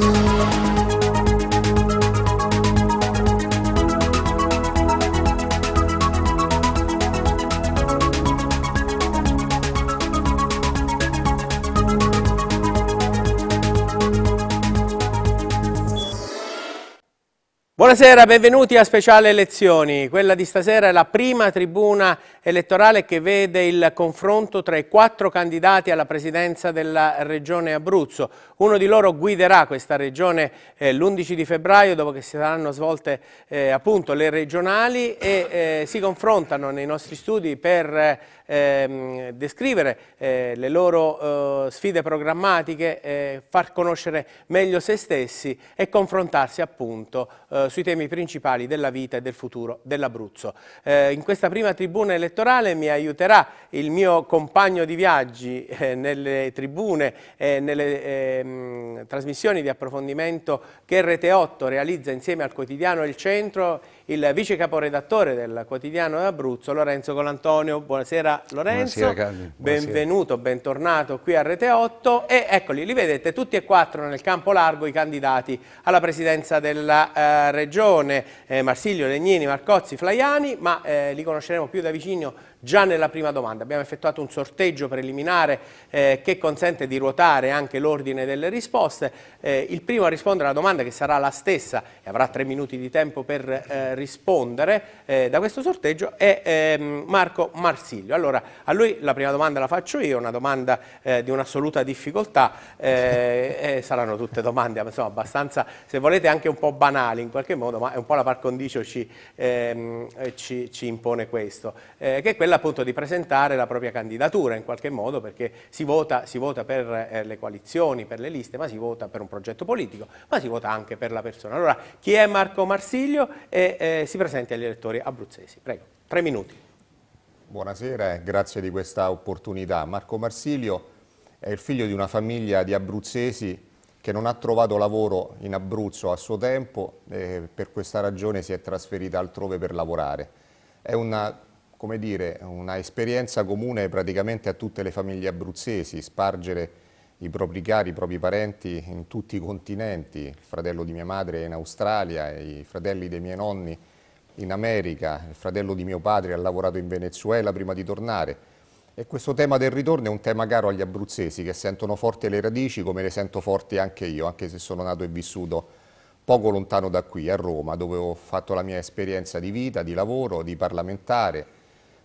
Thank you. Buonasera, benvenuti a Speciale Elezioni. Quella di stasera è la prima tribuna elettorale che vede il confronto tra i quattro candidati alla presidenza della Regione Abruzzo. Uno di loro guiderà questa Regione eh, l'11 di febbraio, dopo che si saranno svolte eh, appunto le regionali e eh, si confrontano nei nostri studi per eh, ehm, descrivere eh, le loro eh, sfide programmatiche, eh, far conoscere meglio se stessi e confrontarsi appunto eh, sui temi principali della vita e del futuro dell'Abruzzo. Eh, in questa prima tribuna elettorale mi aiuterà il mio compagno di viaggi eh, nelle tribune e nelle ehm, trasmissioni di approfondimento che Rete 8 realizza insieme al quotidiano Il Centro il vice caporedattore del quotidiano d'Abruzzo, Lorenzo Colantonio. Buonasera Lorenzo, Buonasera, benvenuto, bentornato qui a Rete 8 e eccoli, li vedete tutti e quattro nel campo largo i candidati alla presidenza della eh, regione, eh, Marsiglio, Legnini, Marcozzi, Flaiani, ma eh, li conosceremo più da vicino già nella prima domanda. Abbiamo effettuato un sorteggio preliminare eh, che consente di ruotare anche l'ordine delle risposte. Eh, il primo a rispondere alla domanda, che sarà la stessa e avrà tre minuti di tempo per eh, rispondere eh, da questo sorteggio, è ehm, Marco Marsiglio. Allora, a lui la prima domanda la faccio io, una domanda eh, di un'assoluta difficoltà, eh, saranno tutte domande insomma, abbastanza, se volete, anche un po' banali in qualche modo, ma è un po' la par condicio ci, ehm, ci, ci impone questo, che è quella quella appunto di presentare la propria candidatura in qualche modo perché si vota, si vota per eh, le coalizioni, per le liste, ma si vota per un progetto politico, ma si vota anche per la persona. Allora, chi è Marco Marsiglio e eh, si presenti agli elettori abruzzesi. Prego, tre minuti. Buonasera grazie di questa opportunità. Marco Marsilio è il figlio di una famiglia di abruzzesi che non ha trovato lavoro in Abruzzo a suo tempo e per questa ragione si è trasferita altrove per lavorare. È una come dire, una esperienza comune praticamente a tutte le famiglie abruzzesi, spargere i propri cari, i propri parenti in tutti i continenti, il fratello di mia madre è in Australia, i fratelli dei miei nonni in America, il fratello di mio padre ha lavorato in Venezuela prima di tornare. E questo tema del ritorno è un tema caro agli abruzzesi che sentono forti le radici come le sento forti anche io, anche se sono nato e vissuto poco lontano da qui, a Roma, dove ho fatto la mia esperienza di vita, di lavoro, di parlamentare,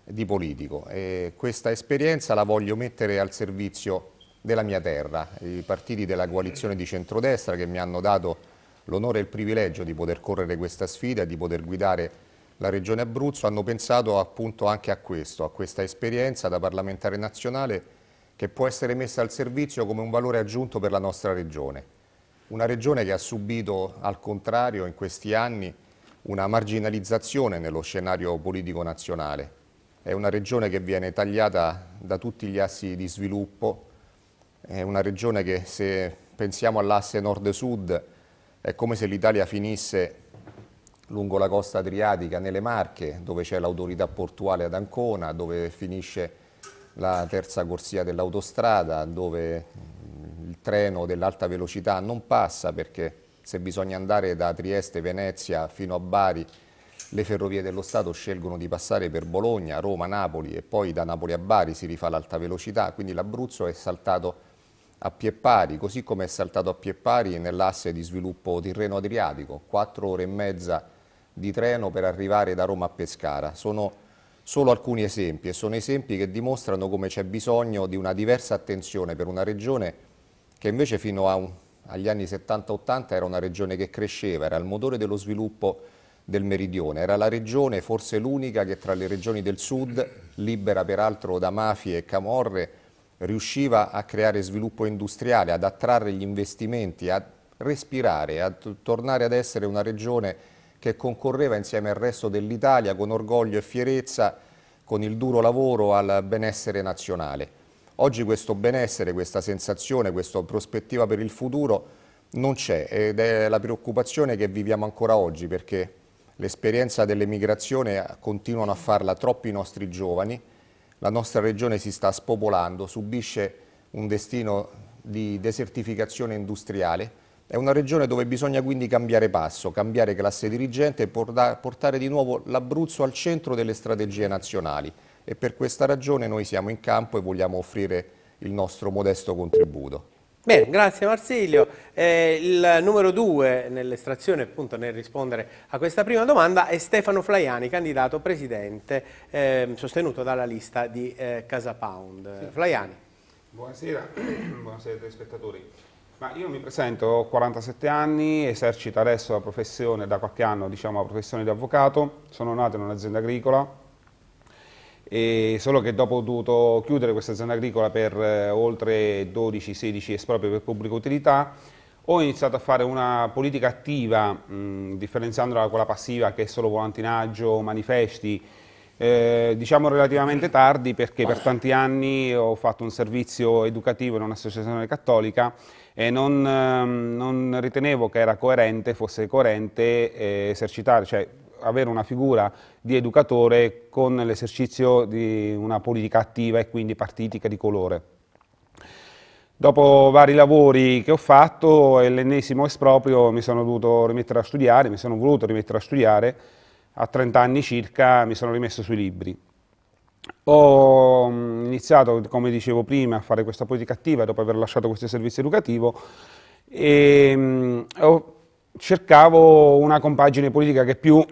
di politico. E questa esperienza la voglio mettere al servizio della mia terra, i partiti della coalizione di centrodestra che mi hanno dato l'onore e il privilegio di poter correre questa sfida, e di poter guidare la Regione Abruzzo, hanno pensato appunto anche a questo, a questa esperienza da parlamentare nazionale che può essere messa al servizio come un valore aggiunto per la nostra Regione. Una Regione che ha subito al contrario in questi anni una marginalizzazione nello scenario politico nazionale è una regione che viene tagliata da tutti gli assi di sviluppo, è una regione che se pensiamo all'asse nord-sud è come se l'Italia finisse lungo la costa adriatica nelle Marche, dove c'è l'autorità portuale ad Ancona, dove finisce la terza corsia dell'autostrada, dove il treno dell'alta velocità non passa perché se bisogna andare da Trieste, Venezia fino a Bari le ferrovie dello Stato scelgono di passare per Bologna, Roma, Napoli e poi da Napoli a Bari si rifà l'alta velocità, quindi l'Abruzzo è saltato a pie pari, così come è saltato a pie pari nell'asse di sviluppo Tirreno-Adriatico, quattro ore e mezza di treno per arrivare da Roma a Pescara. Sono solo alcuni esempi e sono esempi che dimostrano come c'è bisogno di una diversa attenzione per una regione che invece fino un, agli anni 70-80 era una regione che cresceva, era il motore dello sviluppo del meridione. Era la regione, forse l'unica, che tra le regioni del sud, libera peraltro da mafie e camorre, riusciva a creare sviluppo industriale, ad attrarre gli investimenti, a respirare, a tornare ad essere una regione che concorreva insieme al resto dell'Italia con orgoglio e fierezza, con il duro lavoro al benessere nazionale. Oggi questo benessere, questa sensazione, questa prospettiva per il futuro non c'è ed è la preoccupazione che viviamo ancora oggi perché L'esperienza dell'emigrazione eh, continuano a farla troppi nostri giovani, la nostra regione si sta spopolando, subisce un destino di desertificazione industriale, è una regione dove bisogna quindi cambiare passo, cambiare classe dirigente e portare di nuovo l'Abruzzo al centro delle strategie nazionali e per questa ragione noi siamo in campo e vogliamo offrire il nostro modesto contributo. Bene, grazie Marsilio. Eh, il numero due nell'estrazione, appunto nel rispondere a questa prima domanda, è Stefano Flaiani, candidato presidente eh, sostenuto dalla lista di eh, Casa Pound. Sì. Flaiani. Buonasera, buonasera spettatori. Ma io mi presento, ho 47 anni, esercito adesso la professione, da qualche anno diciamo la professione di avvocato, sono nato in un'azienda agricola, e solo che dopo ho dovuto chiudere questa zona agricola per eh, oltre 12-16 espropri per pubblica utilità, ho iniziato a fare una politica attiva, mh, differenziandola da quella passiva che è solo volantinaggio, manifesti, eh, diciamo relativamente tardi perché per tanti anni ho fatto un servizio educativo in un'associazione cattolica e non, ehm, non, ritenevo che era coerente, fosse coerente eh, esercitare, cioè avere una figura di educatore con l'esercizio di una politica attiva e quindi partitica di colore. Dopo vari lavori che ho fatto e l'ennesimo esproprio mi sono dovuto rimettere a studiare, mi sono voluto rimettere a studiare, a 30 anni circa mi sono rimesso sui libri. Ho mm, iniziato, come dicevo prima, a fare questa politica attiva dopo aver lasciato questo servizio educativo e mm, ho cercavo una compagine politica che più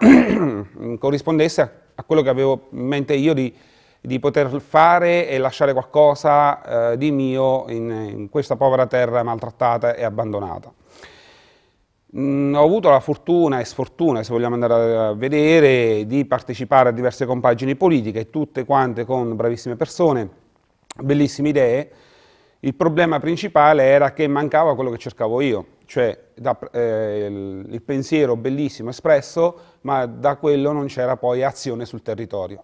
corrispondesse a quello che avevo in mente io di, di poter fare e lasciare qualcosa eh, di mio in, in, questa povera terra maltrattata e abbandonata. Mm, ho avuto la fortuna e sfortuna, se vogliamo andare a vedere, di partecipare a diverse compagini politiche, tutte quante con bravissime persone, bellissime idee. Il problema principale era che mancava quello che cercavo io cioè da, eh, il, pensiero bellissimo espresso, ma da quello non c'era poi azione sul territorio.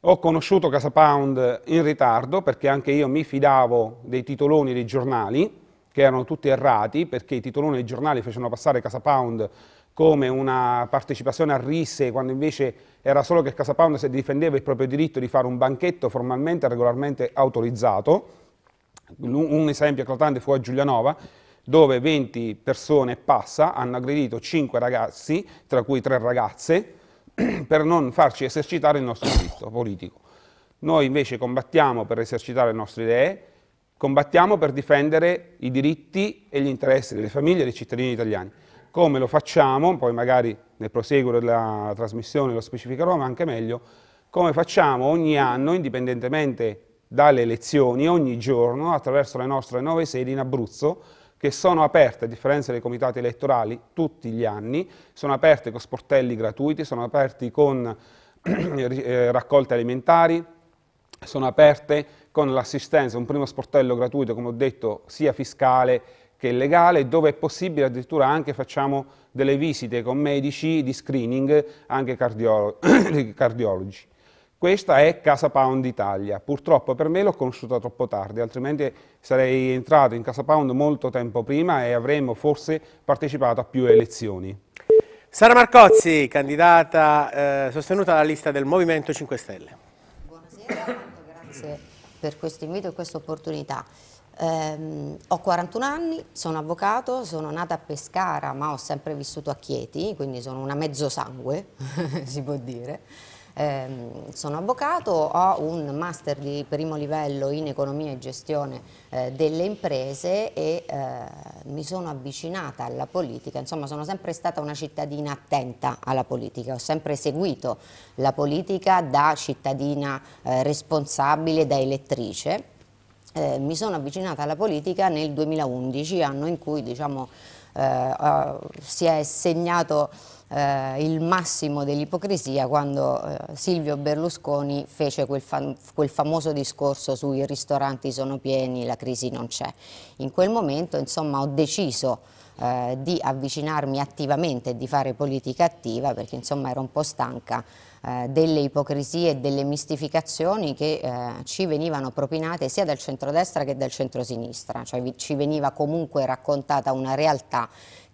Ho conosciuto Casa Pound in ritardo perché anche io mi fidavo dei titoloni dei giornali, che erano tutti errati, perché i titoloni dei giornali facevano passare Casa Pound come una partecipazione a risse, quando invece era solo che Casa Pound si difendeva il proprio diritto di fare un banchetto formalmente e regolarmente autorizzato. Un esempio eclatante fu a Giulianova, dove 20 persone passa hanno aggredito 5 ragazzi, tra cui 3 ragazze, per non farci esercitare il nostro diritto politico. Noi invece combattiamo per esercitare le nostre idee, combattiamo per difendere i diritti e gli interessi delle famiglie e dei cittadini italiani. Come lo facciamo, poi magari nel proseguo della trasmissione lo specificherò, ma anche meglio, come facciamo ogni anno, indipendentemente dalle elezioni, ogni giorno, attraverso le nostre nuove sedi in Abruzzo, che sono aperte, a differenza dei comitati elettorali, tutti gli anni, sono aperte con sportelli gratuiti, sono aperte con eh, eh, raccolte alimentari, sono aperte con l'assistenza, un primo sportello gratuito, come ho detto, sia fiscale che legale, dove è possibile addirittura anche facciamo delle visite con medici di screening, anche cardiolo cardiologi. Questa è Casa Pound Italia. Purtroppo per me l'ho conosciuta troppo tardi, altrimenti sarei entrato in Casa Pound molto tempo prima e avremmo forse partecipato a più elezioni. Sara Marcozzi, candidata eh, sostenuta dalla lista del Movimento 5 Stelle. Buonasera, grazie per questo invito e questa opportunità. Eh, ho 41 anni, sono avvocato, sono nata a Pescara ma ho sempre vissuto a Chieti, quindi sono una mezzosangue, si può dire. Eh, sono avvocato, ho un master di primo livello in economia e gestione eh, delle imprese e eh, mi sono avvicinata alla politica, insomma sono sempre stata una cittadina attenta alla politica, ho sempre seguito la politica da cittadina eh, responsabile, da elettrice. Eh, mi sono avvicinata alla politica nel 2011, anno in cui diciamo, eh, si è segnato eh, il massimo dell'ipocrisia quando eh, Silvio Berlusconi fece quel, fam quel, famoso discorso sui ristoranti sono pieni, la crisi non c'è. In quel momento insomma ho deciso eh, di avvicinarmi attivamente e di fare politica attiva perché insomma ero un po' stanca eh, delle ipocrisie e delle mistificazioni che eh, ci venivano propinate sia dal centrodestra che dal centrosinistra, cioè ci veniva comunque raccontata una realtà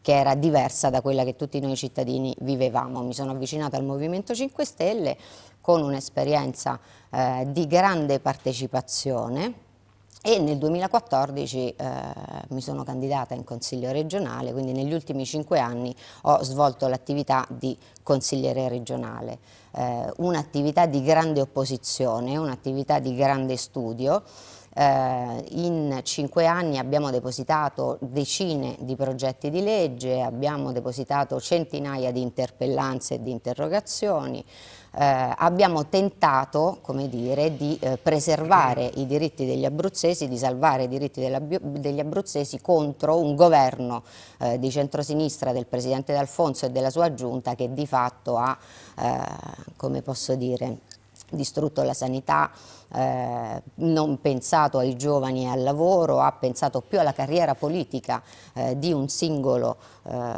che era diversa da quella che tutti noi cittadini vivevamo. Mi sono avvicinata al Movimento 5 Stelle con un'esperienza eh, di grande partecipazione e nel 2014 eh, mi sono candidata in consiglio regionale, quindi negli ultimi cinque anni ho svolto l'attività di consigliere regionale, eh, un'attività di grande opposizione, un'attività di grande studio, eh, in cinque anni abbiamo depositato decine di progetti di legge, abbiamo depositato centinaia di interpellanze e di interrogazioni, eh, abbiamo tentato come dire, di eh, preservare i diritti degli abruzzesi, di salvare i diritti degli abruzzesi contro un governo eh, di centrosinistra del Presidente D'Alfonso e della sua giunta che di fatto ha, eh, come posso dire, distrutto la sanità, eh, non pensato ai giovani e al lavoro, ha pensato più alla carriera politica eh, di un singolo eh,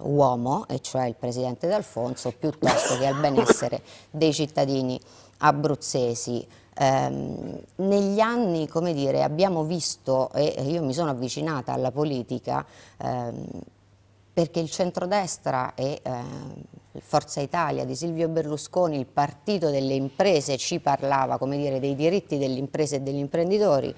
uomo, e cioè il presidente D'Alfonso, piuttosto che al benessere dei cittadini abruzzesi. Ehm, negli anni, come dire, abbiamo visto, e io mi sono avvicinata alla politica, ehm, perché il centrodestra e ehm, Forza Italia di Silvio Berlusconi, il partito delle imprese, ci parlava dire, dei diritti delle imprese e degli imprenditori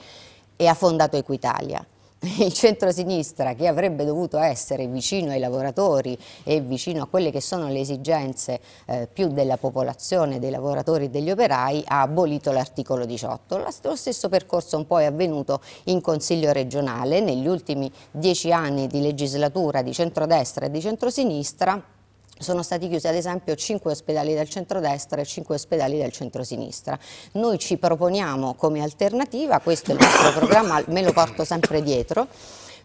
e ha fondato Equitalia. Il centrosinistra, che avrebbe dovuto essere vicino ai lavoratori e vicino a quelle che sono le esigenze eh, più della popolazione, dei lavoratori e degli operai, ha abolito l'articolo 18. Lo stesso percorso un po' è avvenuto in Consiglio regionale negli ultimi dieci anni di legislatura di centrodestra e di centrosinistra sono stati chiusi ad esempio 5 ospedali del centro-destra e 5 ospedali del centro-sinistra. Noi ci proponiamo come alternativa, questo è il nostro programma, me lo porto sempre dietro,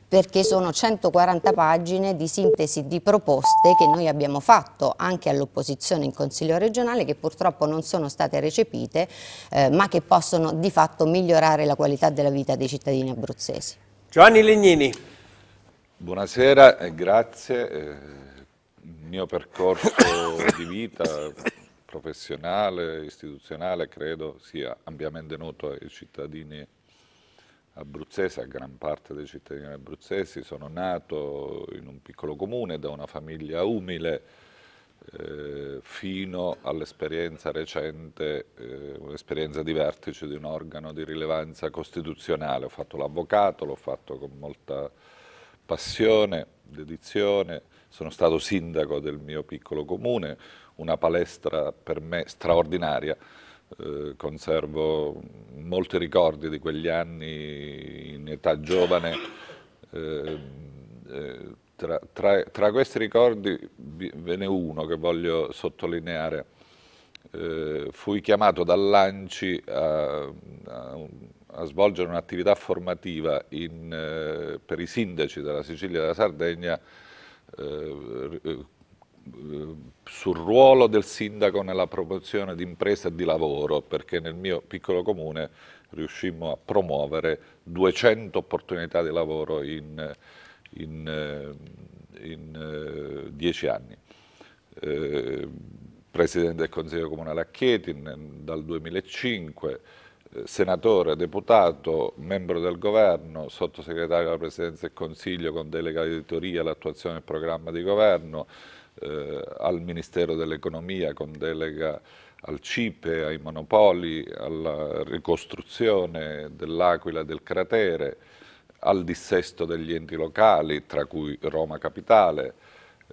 perché sono 140 pagine di sintesi di proposte che noi abbiamo fatto anche all'opposizione in Consiglio regionale che purtroppo non sono state recepite eh, ma che possono di fatto migliorare la qualità della vita dei cittadini abruzzesi. Giovanni Legnini. Buonasera, grazie. Eh, il mio percorso di vita professionale, istituzionale, credo sia ampiamente noto ai cittadini abruzzesi, a gran parte dei cittadini abruzzesi. Sono nato in un piccolo comune da una famiglia umile eh, fino all'esperienza recente, eh, un'esperienza di vertice di un organo di rilevanza costituzionale. Ho fatto l'avvocato, l'ho fatto con molta passione, dedizione, sono stato sindaco del mio piccolo comune, una palestra per me straordinaria, eh, conservo molti ricordi di quegli anni in età giovane, eh, eh tra, tra, tra, questi ricordi ve ne uno che voglio sottolineare. Eh, fui chiamato dall'Anci a, a, a, svolgere un'attività formativa in, eh, per i sindaci della Sicilia e della Sardegna eh, eh, sul ruolo del sindaco nella promozione di impresa e di lavoro, perché nel mio piccolo comune riuscimmo a promuovere 200 opportunità di lavoro in, in, eh, in 10 anni. Eh, Presidente del Consiglio Comunale a Chieti nel, dal 2005, senatore, deputato, membro del governo, sottosegretario alla Presidenza del Consiglio con delega di editoria all'attuazione del programma di governo, eh, al Ministero dell'Economia con delega al CIPE, ai monopoli, alla ricostruzione dell'Aquila e del cratere, al dissesto degli enti locali, tra cui Roma Capitale,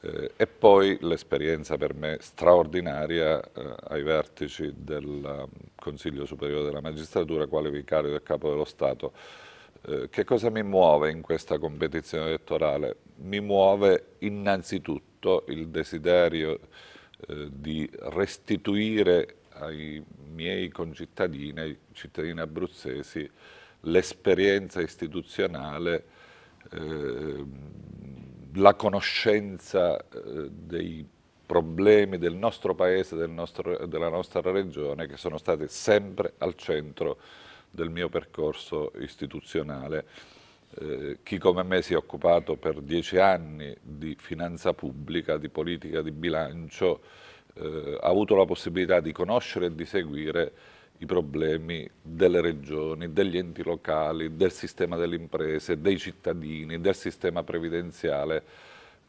eh, e poi l'esperienza per me straordinaria eh, ai vertici del um, Consiglio Superiore della Magistratura, quale vicario del Capo dello Stato. Eh, che cosa mi muove in questa competizione elettorale? Mi muove innanzitutto il desiderio eh, di restituire ai miei concittadini, ai cittadini abruzzesi, l'esperienza istituzionale ehm, la conoscenza eh, dei problemi del nostro paese, del nostro, della nostra regione, che sono stati sempre al centro del mio percorso istituzionale. Eh, chi come me si è occupato per dieci anni di finanza pubblica, di politica di bilancio, eh, ha avuto la possibilità di conoscere e di seguire i problemi delle regioni, degli enti locali, del sistema delle imprese, dei cittadini, del sistema previdenziale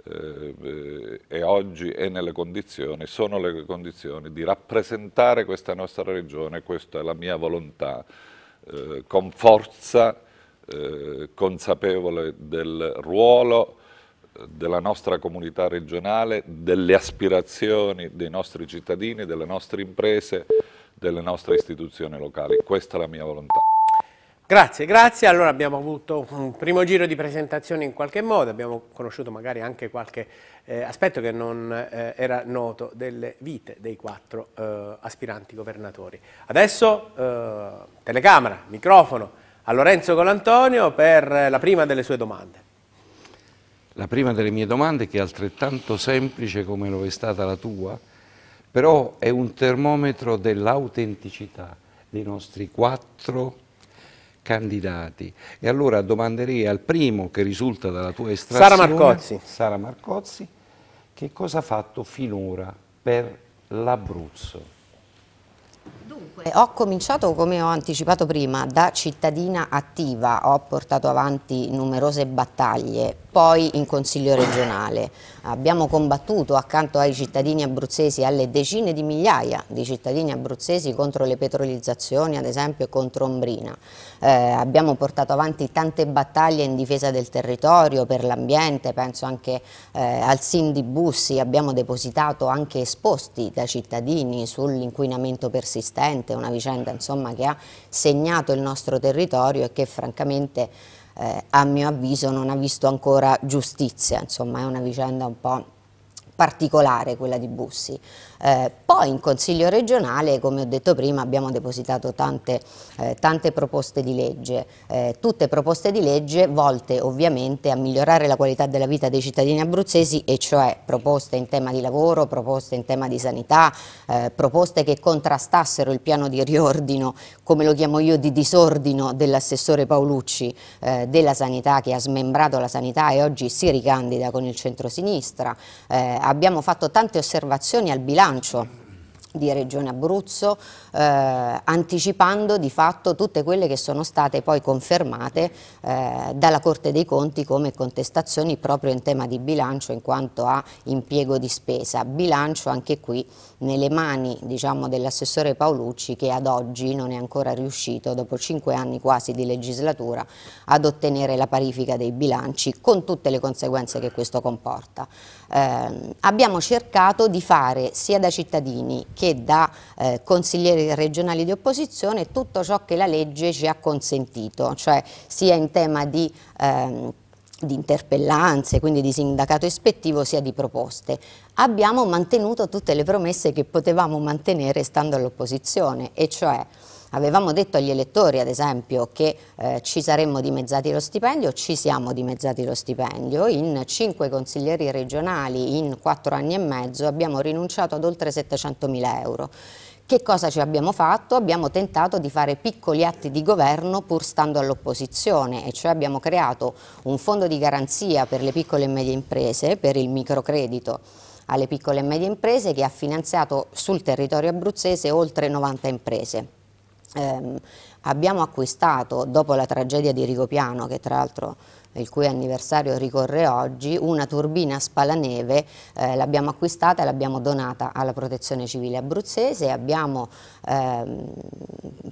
eh, e oggi è nelle condizioni, sono le condizioni di rappresentare questa nostra regione, questa è la mia volontà, eh, con forza, eh, consapevole del ruolo della nostra comunità regionale, delle aspirazioni dei nostri cittadini, delle nostre imprese, delle nostre istituzioni locali. Questa è la mia volontà. Grazie, grazie. Allora abbiamo avuto un primo giro di presentazione in qualche modo, abbiamo conosciuto magari anche qualche eh, aspetto che non eh, era noto delle vite dei quattro eh, aspiranti governatori. Adesso eh, telecamera, microfono a Lorenzo Colantonio per la prima delle sue domande. La prima delle mie domande che è altrettanto semplice come lo è stata la tua, però è un termometro dell'autenticità dei nostri quattro candidati. E allora domanderei al primo che risulta dalla tua estrazione, Sara Marcozzi, Sara Marcozzi che cosa ha fatto finora per l'Abruzzo. Eh, ho cominciato, come ho anticipato prima, da cittadina attiva, ho portato avanti numerose battaglie, poi in Consiglio regionale. Abbiamo combattuto accanto ai cittadini abruzzesi, alle decine di migliaia di cittadini abruzzesi contro le petrolizzazioni, ad esempio, contro Ombrina. Eh, abbiamo portato avanti tante battaglie in difesa del territorio, per l'ambiente, penso anche eh, al SIN di Bussi, abbiamo depositato anche esposti da cittadini sull'inquinamento persistente divertente, una vicenda insomma, che ha segnato il nostro territorio e che francamente eh, a mio avviso non ha visto ancora giustizia, insomma è una vicenda un po' particolare quella di Bussi. Eh, poi in Consiglio regionale, come ho detto prima, abbiamo depositato tante, eh, tante proposte di legge, eh, tutte proposte di legge volte ovviamente a migliorare la qualità della vita dei cittadini abruzzesi e cioè proposte in tema di lavoro, proposte in tema di sanità, eh, proposte che contrastassero il piano di riordino, come lo chiamo io, di disordino dell'assessore Paolucci eh, della sanità che ha smembrato la sanità e oggi si ricandida con il centrosinistra. Eh, abbiamo fatto tante osservazioni al bilancio di Regione Abruzzo, eh, anticipando di fatto tutte quelle che sono state poi confermate eh, dalla Corte dei Conti come contestazioni proprio in tema di bilancio in quanto a impiego di spesa. Bilancio anche qui nelle mani diciamo, dell'assessore Paolucci che ad oggi non è ancora riuscito, dopo cinque anni quasi di legislatura, ad ottenere la parifica dei bilanci con tutte le conseguenze che questo comporta eh, abbiamo cercato di fare sia da cittadini che da eh, consiglieri regionali di opposizione tutto ciò che la legge ci ha consentito, cioè sia in tema di ehm, di interpellanze, quindi di sindacato ispettivo, sia di proposte. Abbiamo mantenuto tutte le promesse che potevamo mantenere stando all'opposizione, e cioè Avevamo detto agli elettori, ad esempio, che eh, ci saremmo dimezzati lo stipendio, ci siamo dimezzati lo stipendio. In cinque consiglieri regionali in quattro anni e mezzo abbiamo rinunciato ad oltre 700 mila euro. Che cosa ci abbiamo fatto? Abbiamo tentato di fare piccoli atti di governo pur stando all'opposizione e cioè abbiamo creato un fondo di garanzia per le piccole e medie imprese, per il microcredito alle piccole e medie imprese che ha finanziato sul territorio abruzzese oltre 90 imprese ehm, abbiamo acquistato dopo la tragedia di Rigopiano, che tra l'altro il cui anniversario ricorre oggi, una turbina spalaneve eh, l'abbiamo acquistata e l'abbiamo donata alla protezione civile abruzzese abbiamo eh,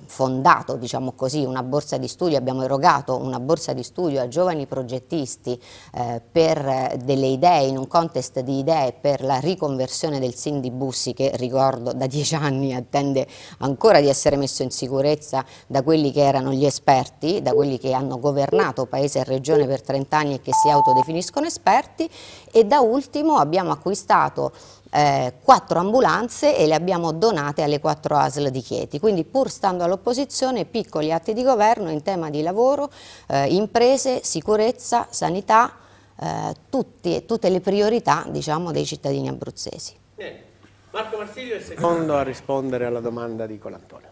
fondato diciamo così, una borsa di studio, abbiamo erogato una borsa di studio a giovani progettisti eh, per delle idee, in un contest di idee per la riconversione del SIN di Bussi che ricordo da dieci anni attende ancora di essere messo in sicurezza da quelli che erano gli esperti, da quelli che hanno governato paese e regione per 30 anni e che si autodefiniscono esperti e da ultimo abbiamo acquistato eh, quattro ambulanze e le abbiamo donate alle quattro ASL di Chieti. Quindi pur stando all'opposizione, piccoli atti di governo in tema di lavoro, eh, imprese, sicurezza, sanità, eh, tutti, tutte le priorità diciamo, dei cittadini abruzzesi. Marco Marsiglio è secondo a rispondere alla domanda di Colantonio.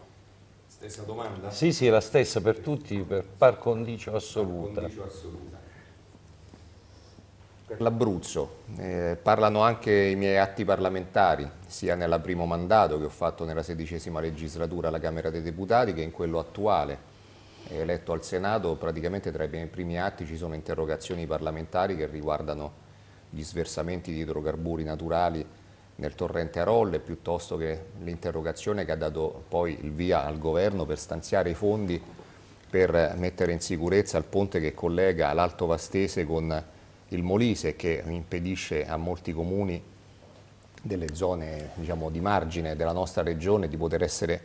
Stessa domanda? Sì, sì, la stessa per tutti, per par condicio assoluta. Par condicio assoluta. Per l'Abruzzo, eh, parlano anche i miei atti parlamentari, sia nel primo mandato che ho fatto nella sedicesima legislatura alla Camera dei Deputati che in quello attuale eletto al Senato, praticamente tra i miei primi atti ci sono interrogazioni parlamentari che riguardano gli sversamenti di idrocarburi naturali nel torrente Arolle piuttosto che l'interrogazione che ha dato poi il via al governo per stanziare i fondi per mettere in sicurezza il ponte che collega l'Alto Vastese con il Molise che impedisce a molti comuni delle zone diciamo, di margine della nostra regione di poter essere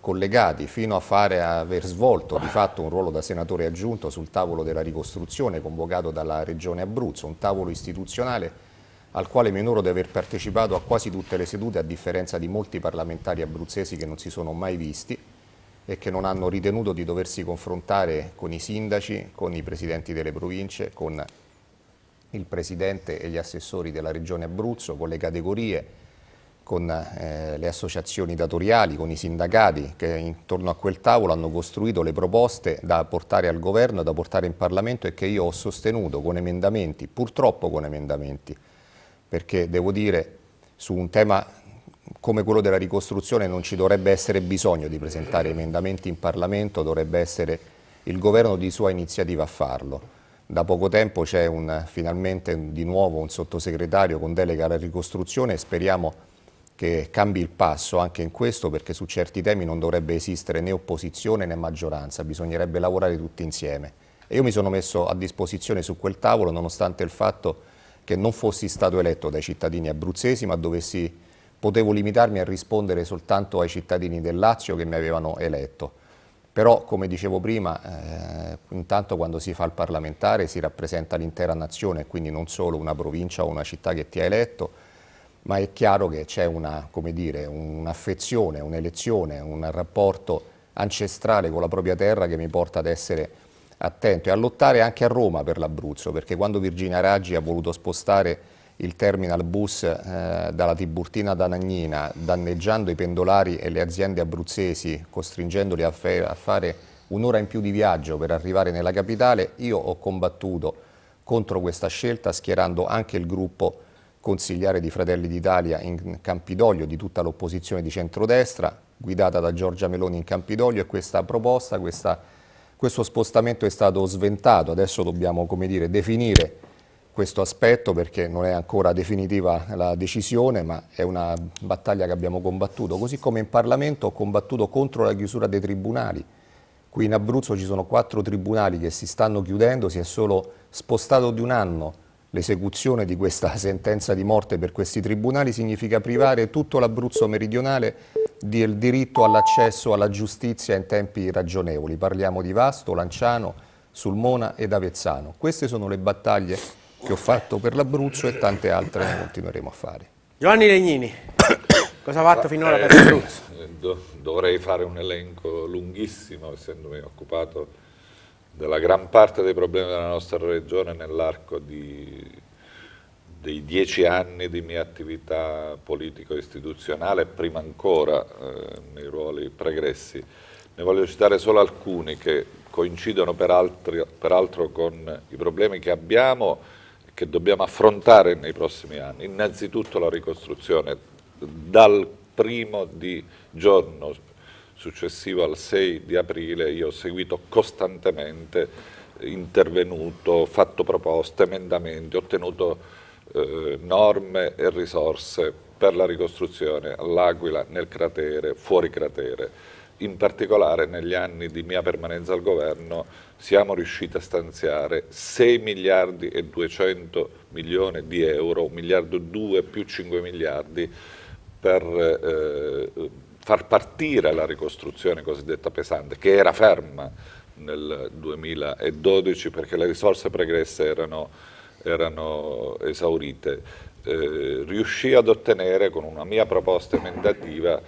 collegati fino a, fare, aver svolto di fatto un ruolo da senatore aggiunto sul tavolo della ricostruzione convocato dalla Regione Abruzzo, un tavolo istituzionale al quale mi onoro di aver partecipato a quasi tutte le sedute, a differenza di molti parlamentari abruzzesi che non si sono mai visti e che non hanno ritenuto di doversi confrontare con i sindaci, con i presidenti delle province, con il presidente e gli assessori della regione Abruzzo, con le categorie, con eh, le associazioni datoriali, con i sindacati che intorno a quel tavolo hanno costruito le proposte da portare al governo, da portare in Parlamento e che io ho sostenuto con emendamenti, purtroppo con emendamenti perché devo dire su un tema come quello della ricostruzione non ci dovrebbe essere bisogno di presentare emendamenti in Parlamento, dovrebbe essere il governo di sua iniziativa a farlo. Da poco tempo c'è finalmente di nuovo un sottosegretario con delega alla ricostruzione e speriamo che cambi il passo anche in questo perché su certi temi non dovrebbe esistere né opposizione né maggioranza, bisognerebbe lavorare tutti insieme. E io mi sono messo a disposizione su quel tavolo nonostante il fatto che non fossi stato eletto dai cittadini abruzzesi, ma dovessi, potevo limitarmi a rispondere soltanto ai cittadini del Lazio che mi avevano eletto. Però, come dicevo prima, eh, intanto quando si fa il parlamentare si rappresenta l'intera nazione, quindi non solo una provincia o una città che ti ha eletto, ma è chiaro che c'è un'affezione, un'elezione, un rapporto ancestrale con la propria terra che mi porta ad essere attento e a lottare anche a Roma per l'Abruzzo, perché quando Virginia Raggi ha voluto spostare il terminal bus eh, dalla Tiburtina ad Anagnina, danneggiando i pendolari e le aziende abruzzesi, costringendoli a, a fare un'ora in più di viaggio per arrivare nella capitale, io ho combattuto contro questa scelta schierando anche il gruppo consigliare di Fratelli d'Italia in Campidoglio di tutta l'opposizione di centrodestra, guidata da Giorgia Meloni in Campidoglio e questa proposta, questa questo spostamento è stato sventato, adesso dobbiamo dire, definire questo aspetto perché non è ancora definitiva la decisione, ma è una battaglia che abbiamo combattuto, così come in Parlamento ho combattuto contro la chiusura dei tribunali. Qui in Abruzzo ci sono quattro tribunali che si stanno chiudendo, si è solo spostato di un anno L'esecuzione di questa sentenza di morte per questi tribunali significa privare tutto l'Abruzzo meridionale del diritto all'accesso alla giustizia in tempi ragionevoli. Parliamo di Vasto, Lanciano, Sulmona ed Avezzano. Queste sono le battaglie che ho fatto per l'Abruzzo e tante altre ne continueremo a fare. Giovanni Legnini, cosa ha fatto finora eh, per l'Abruzzo? Dovrei fare un elenco lunghissimo, essendomi occupato della gran parte dei problemi della nostra regione nell'arco dei dieci anni di mia attività politico-istituzionale prima ancora eh, nei ruoli pregressi. Ne voglio citare solo alcuni che coincidono peraltro, peraltro con i problemi che abbiamo e che dobbiamo affrontare nei prossimi anni. Innanzitutto la ricostruzione. Dal primo di giorno successivo al 6 di aprile io ho seguito costantemente, intervenuto, fatto proposte, emendamenti, ottenuto eh, norme e risorse per la ricostruzione all'Aquila, nel cratere, fuori cratere. In particolare negli anni di mia permanenza al governo siamo riusciti a stanziare 6 miliardi e 200 milioni di euro, 1 miliardo e 2 più 5 miliardi per eh, far partire la ricostruzione cosiddetta pesante, che era ferma nel 2012 perché le risorse pregresse erano, erano esaurite, eh, riuscì ad ottenere con una mia proposta emendativa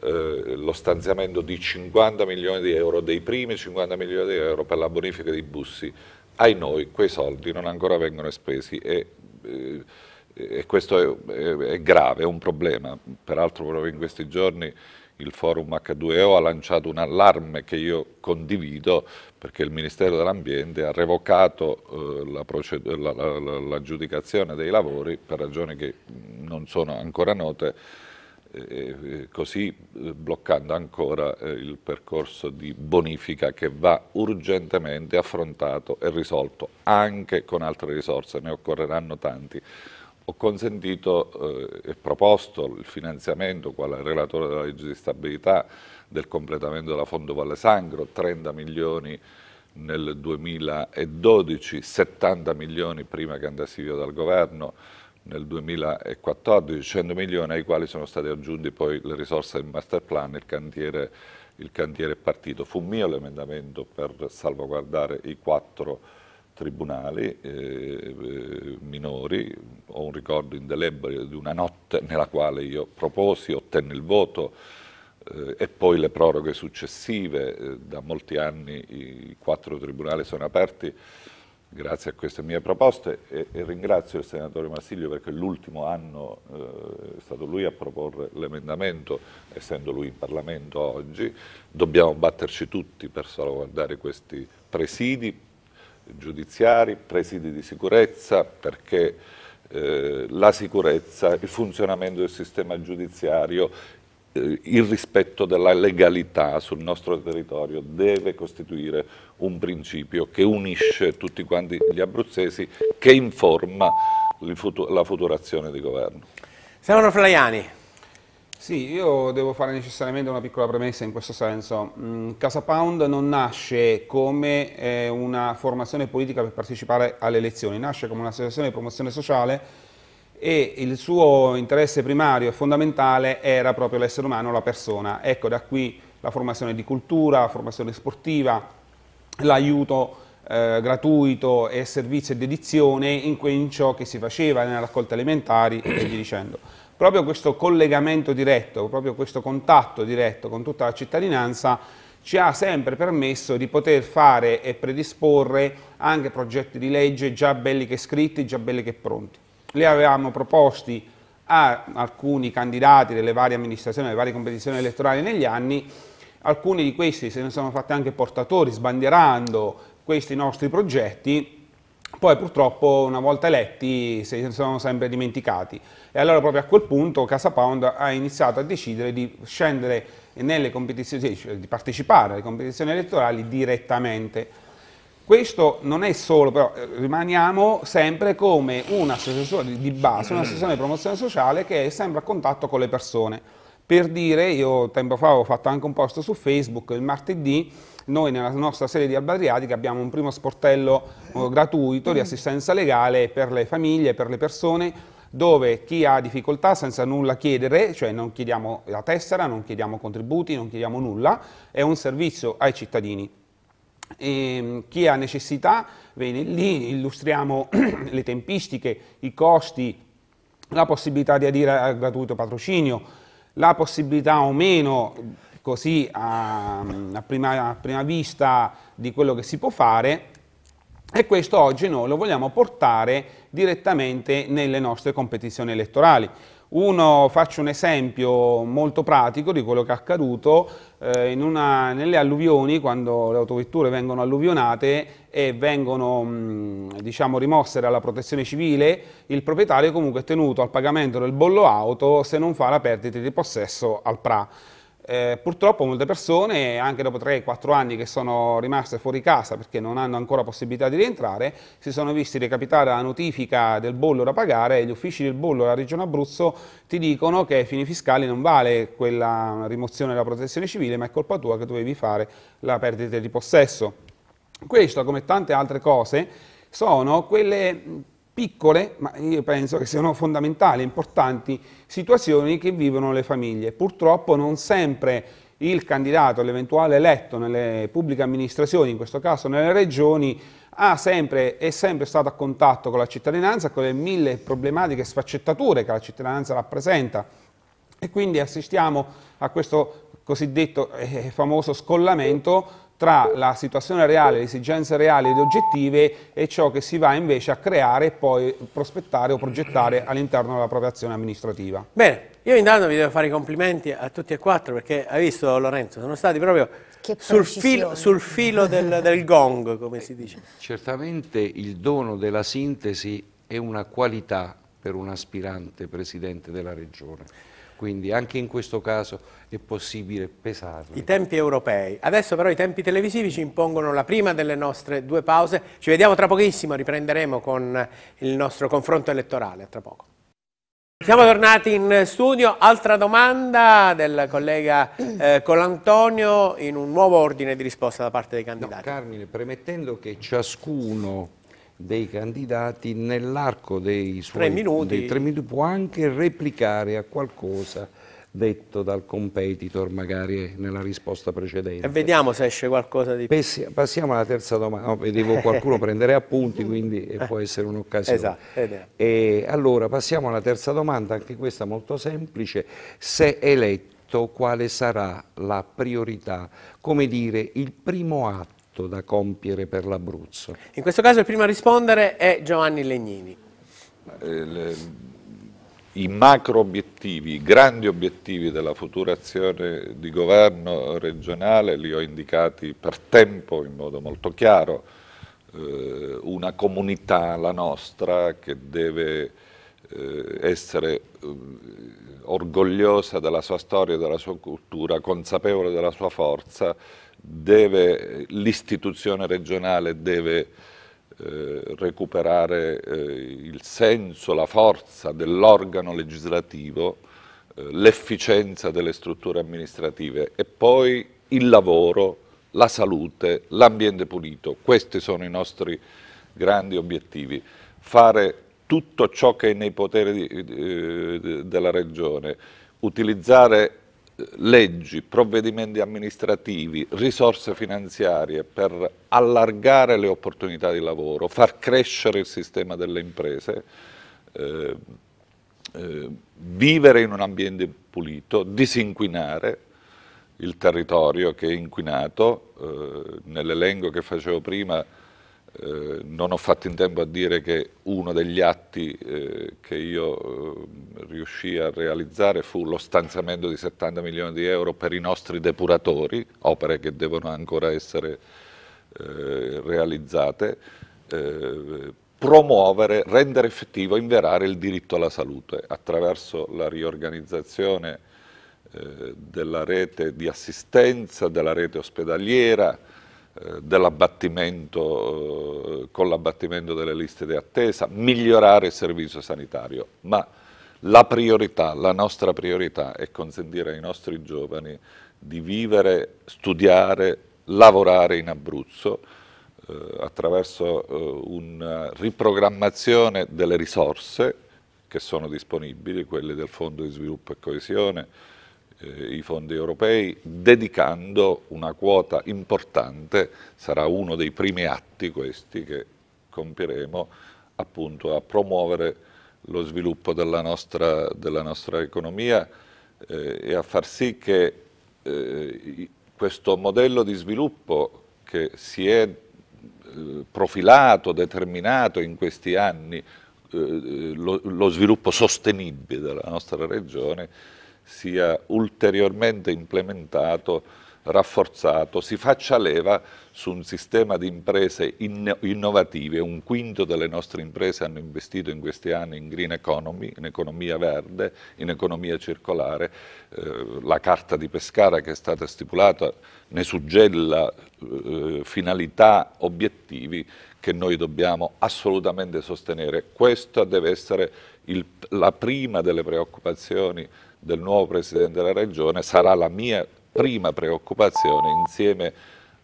eh, lo stanziamento di 50 milioni di euro, dei primi 50 milioni di euro per la bonifica dei bussi. Ai noi quei soldi non ancora vengono spesi e, eh, e questo è, è, è grave, è un problema, peraltro proprio in questi giorni il forum H2O ha lanciato un allarme che io condivido perché il Ministero dell'Ambiente ha revocato eh, l'aggiudicazione la la, la, dei lavori per ragioni che non sono ancora note, eh, eh così eh, bloccando ancora eh, il percorso di bonifica che va urgentemente affrontato e risolto anche con altre risorse, ne occorreranno tanti ho consentito eh, e proposto il finanziamento, quale relatore della legge di stabilità, del completamento della Fondo Valle Sangro, 30 milioni nel 2012, 70 milioni prima che andassi via dal governo nel 2014, 100 milioni ai quali sono state aggiunte poi le risorse del master plan, il cantiere, il cantiere partito. Fu mio l'emendamento per salvaguardare i quattro tribunali eh, eh, minori, ho un ricordo indelebile di una notte nella quale io proposi, ottenne il voto eh, e poi le proroghe successive, eh, da molti anni i quattro tribunali sono aperti grazie a queste mie proposte e, e ringrazio il senatore Massiglio perché l'ultimo anno eh, è stato lui a proporre l'emendamento, essendo lui in Parlamento oggi, dobbiamo batterci tutti per salvaguardare questi presidi giudiziari, presidi di sicurezza, perché eh, la sicurezza, il funzionamento del sistema giudiziario, eh, il rispetto della legalità sul nostro territorio deve costituire un principio che unisce tutti quanti gli abruzzesi, che informa futu la futurazione di governo. Stefano Flaiani. Sì, io devo fare necessariamente una piccola premessa in questo senso. Mm, Casa Pound non nasce come eh, una formazione politica per partecipare alle elezioni, nasce come un'associazione di promozione sociale e il suo interesse primario e fondamentale era proprio l'essere umano, la persona. Ecco da qui la formazione di cultura, la formazione sportiva, l'aiuto eh, gratuito e servizio e dedizione in, in ciò che si faceva nella raccolta alimentari e via dicendo proprio questo collegamento diretto, proprio questo contatto diretto con tutta la cittadinanza ci ha sempre permesso di poter fare e predisporre anche progetti di legge già belli che scritti, già belli che pronti. Li avevamo proposti a alcuni candidati delle varie amministrazioni, delle varie competizioni elettorali negli anni, alcuni di questi se ne sono fatti anche portatori, sbandierando questi nostri progetti poi purtroppo una volta eletti si sono sempre dimenticati. E allora proprio a quel punto Casa Pound ha iniziato a decidere di scendere nelle competizioni, cioè di partecipare alle competizioni elettorali direttamente. Questo non è solo, però eh, rimaniamo sempre come un'associazione di base, un'associazione di promozione sociale che è sempre a contatto con le persone. Per dire, io tempo fa avevo fatto anche un post su Facebook il martedì, noi nella nostra sede di Alba Adriatica abbiamo un primo sportello eh, gratuito di mm. assistenza legale per le famiglie, per le persone, dove chi ha difficoltà senza nulla chiedere, cioè non chiediamo la tessera, non chiediamo contributi, non chiediamo nulla, è un servizio ai cittadini. E ehm, chi ha necessità viene lì, illustriamo le tempistiche, i costi, la possibilità di adire al gratuito patrocinio, la possibilità o meno così a, a, prima, a prima vista di quello che si può fare e questo oggi noi lo vogliamo portare direttamente nelle nostre competizioni elettorali. Uno, faccio un esempio molto pratico di quello che è accaduto eh, una, nelle alluvioni, quando le autovetture vengono alluvionate e vengono mh, diciamo, rimosse dalla protezione civile, il proprietario comunque è tenuto al pagamento del bollo auto se non fa la perdita di possesso al PRA. Eh, purtroppo molte persone, anche dopo 3-4 anni che sono rimaste fuori casa perché non hanno ancora possibilità di rientrare, si sono visti recapitare la notifica del bollo da pagare e gli uffici del bollo della Regione Abruzzo ti dicono che ai fini fiscali non vale quella rimozione della protezione civile, ma è colpa tua che dovevi fare la perdita di possesso. Questo, come tante altre cose, sono quelle piccole, ma io penso che siano fondamentali, importanti, situazioni che vivono le famiglie. Purtroppo non sempre il candidato, l'eventuale eletto nelle pubbliche amministrazioni, in questo caso nelle regioni, sempre, è sempre stato a contatto con la cittadinanza, con le mille problematiche e sfaccettature che la cittadinanza rappresenta. E quindi assistiamo a questo cosiddetto eh, famoso scollamento tra la situazione reale, le esigenze reali ed oggettive e ciò che si va invece a creare e poi prospettare o progettare all'interno della propria azione amministrativa. Bene, io intanto vi devo fare i complimenti a tutti e quattro perché hai visto Lorenzo, sono stati proprio sul filo, sul filo, del, del gong come si dice. Certamente il dono della sintesi è una qualità per un aspirante presidente della regione quindi anche in questo caso è possibile pesarlo. I tempi europei, adesso però i tempi televisivi ci impongono la prima delle nostre due pause, ci vediamo tra pochissimo, riprenderemo con il nostro confronto elettorale, tra poco. Siamo tornati in studio, altra domanda del collega eh, Colantonio in un nuovo ordine di risposta da parte dei candidati. No, Carmine, premettendo che ciascuno dei candidati nell'arco dei suoi tre minuti. Dei tre minuti può anche replicare a qualcosa detto dal competitor magari eh, nella risposta precedente. E vediamo se esce qualcosa di più. Passiamo alla terza domanda, no, vedevo qualcuno prendere appunti quindi eh, può essere un'occasione. Esatto. allora passiamo alla terza domanda, anche questa molto semplice, se eletto quale sarà la priorità, come dire il primo atto atto da compiere per l'Abruzzo. In questo caso il primo a rispondere è Giovanni Legnini. Eh, le, I macro obiettivi, i grandi obiettivi della futura azione di governo regionale li ho indicati per tempo in modo molto chiaro. Eh, una comunità, la nostra, che deve eh, essere eh, orgogliosa della sua storia, della sua cultura, consapevole della sua forza l'istituzione regionale deve eh, recuperare eh, il senso, la forza dell'organo legislativo, eh, l'efficienza delle strutture amministrative e poi il lavoro, la salute, l'ambiente pulito. Questi sono i nostri grandi obiettivi. Fare tutto ciò che è nei poteri di, eh, della Regione, utilizzare leggi, provvedimenti amministrativi, risorse finanziarie per allargare le opportunità di lavoro, far crescere il sistema delle imprese, eh, eh, vivere in un ambiente pulito, disinquinare il territorio che è inquinato, eh, nell'elenco che facevo prima eh, non ho fatto in tempo a dire che uno degli atti eh, che io eh, riuscii a realizzare fu lo stanziamento di 70 milioni di euro per i nostri depuratori, opere che devono ancora essere eh, realizzate, eh, promuovere, rendere effettivo, inverare il diritto alla salute attraverso la riorganizzazione della rete di assistenza, della rete ospedaliera, eh, dell'abbattimento, eh, con l'abbattimento delle liste di attesa, migliorare il servizio sanitario, ma la priorità, la nostra priorità è consentire ai nostri giovani di vivere, studiare, lavorare in Abruzzo eh, attraverso eh, una riprogrammazione delle risorse che sono disponibili, quelle del Fondo di Sviluppo e Coesione, eh, i fondi europei dedicando una quota importante, sarà uno dei primi atti questi che compieremo appunto a promuovere lo sviluppo della nostra, della nostra economia eh, e a far sì che eh, questo modello di sviluppo che si è eh, profilato, determinato in questi anni, eh, lo, lo, sviluppo sostenibile della nostra regione, sia ulteriormente implementato, rafforzato, si faccia leva su un sistema di imprese in innovative, un quinto delle nostre imprese hanno investito in questi anni in green economy, in economia verde, in economia circolare, eh, la carta di Pescara che è stata stipulata ne suggella eh, finalità, obiettivi che noi dobbiamo assolutamente sostenere. Questa deve essere il, la prima delle preoccupazioni del nuovo Presidente della Regione sarà la mia prima preoccupazione insieme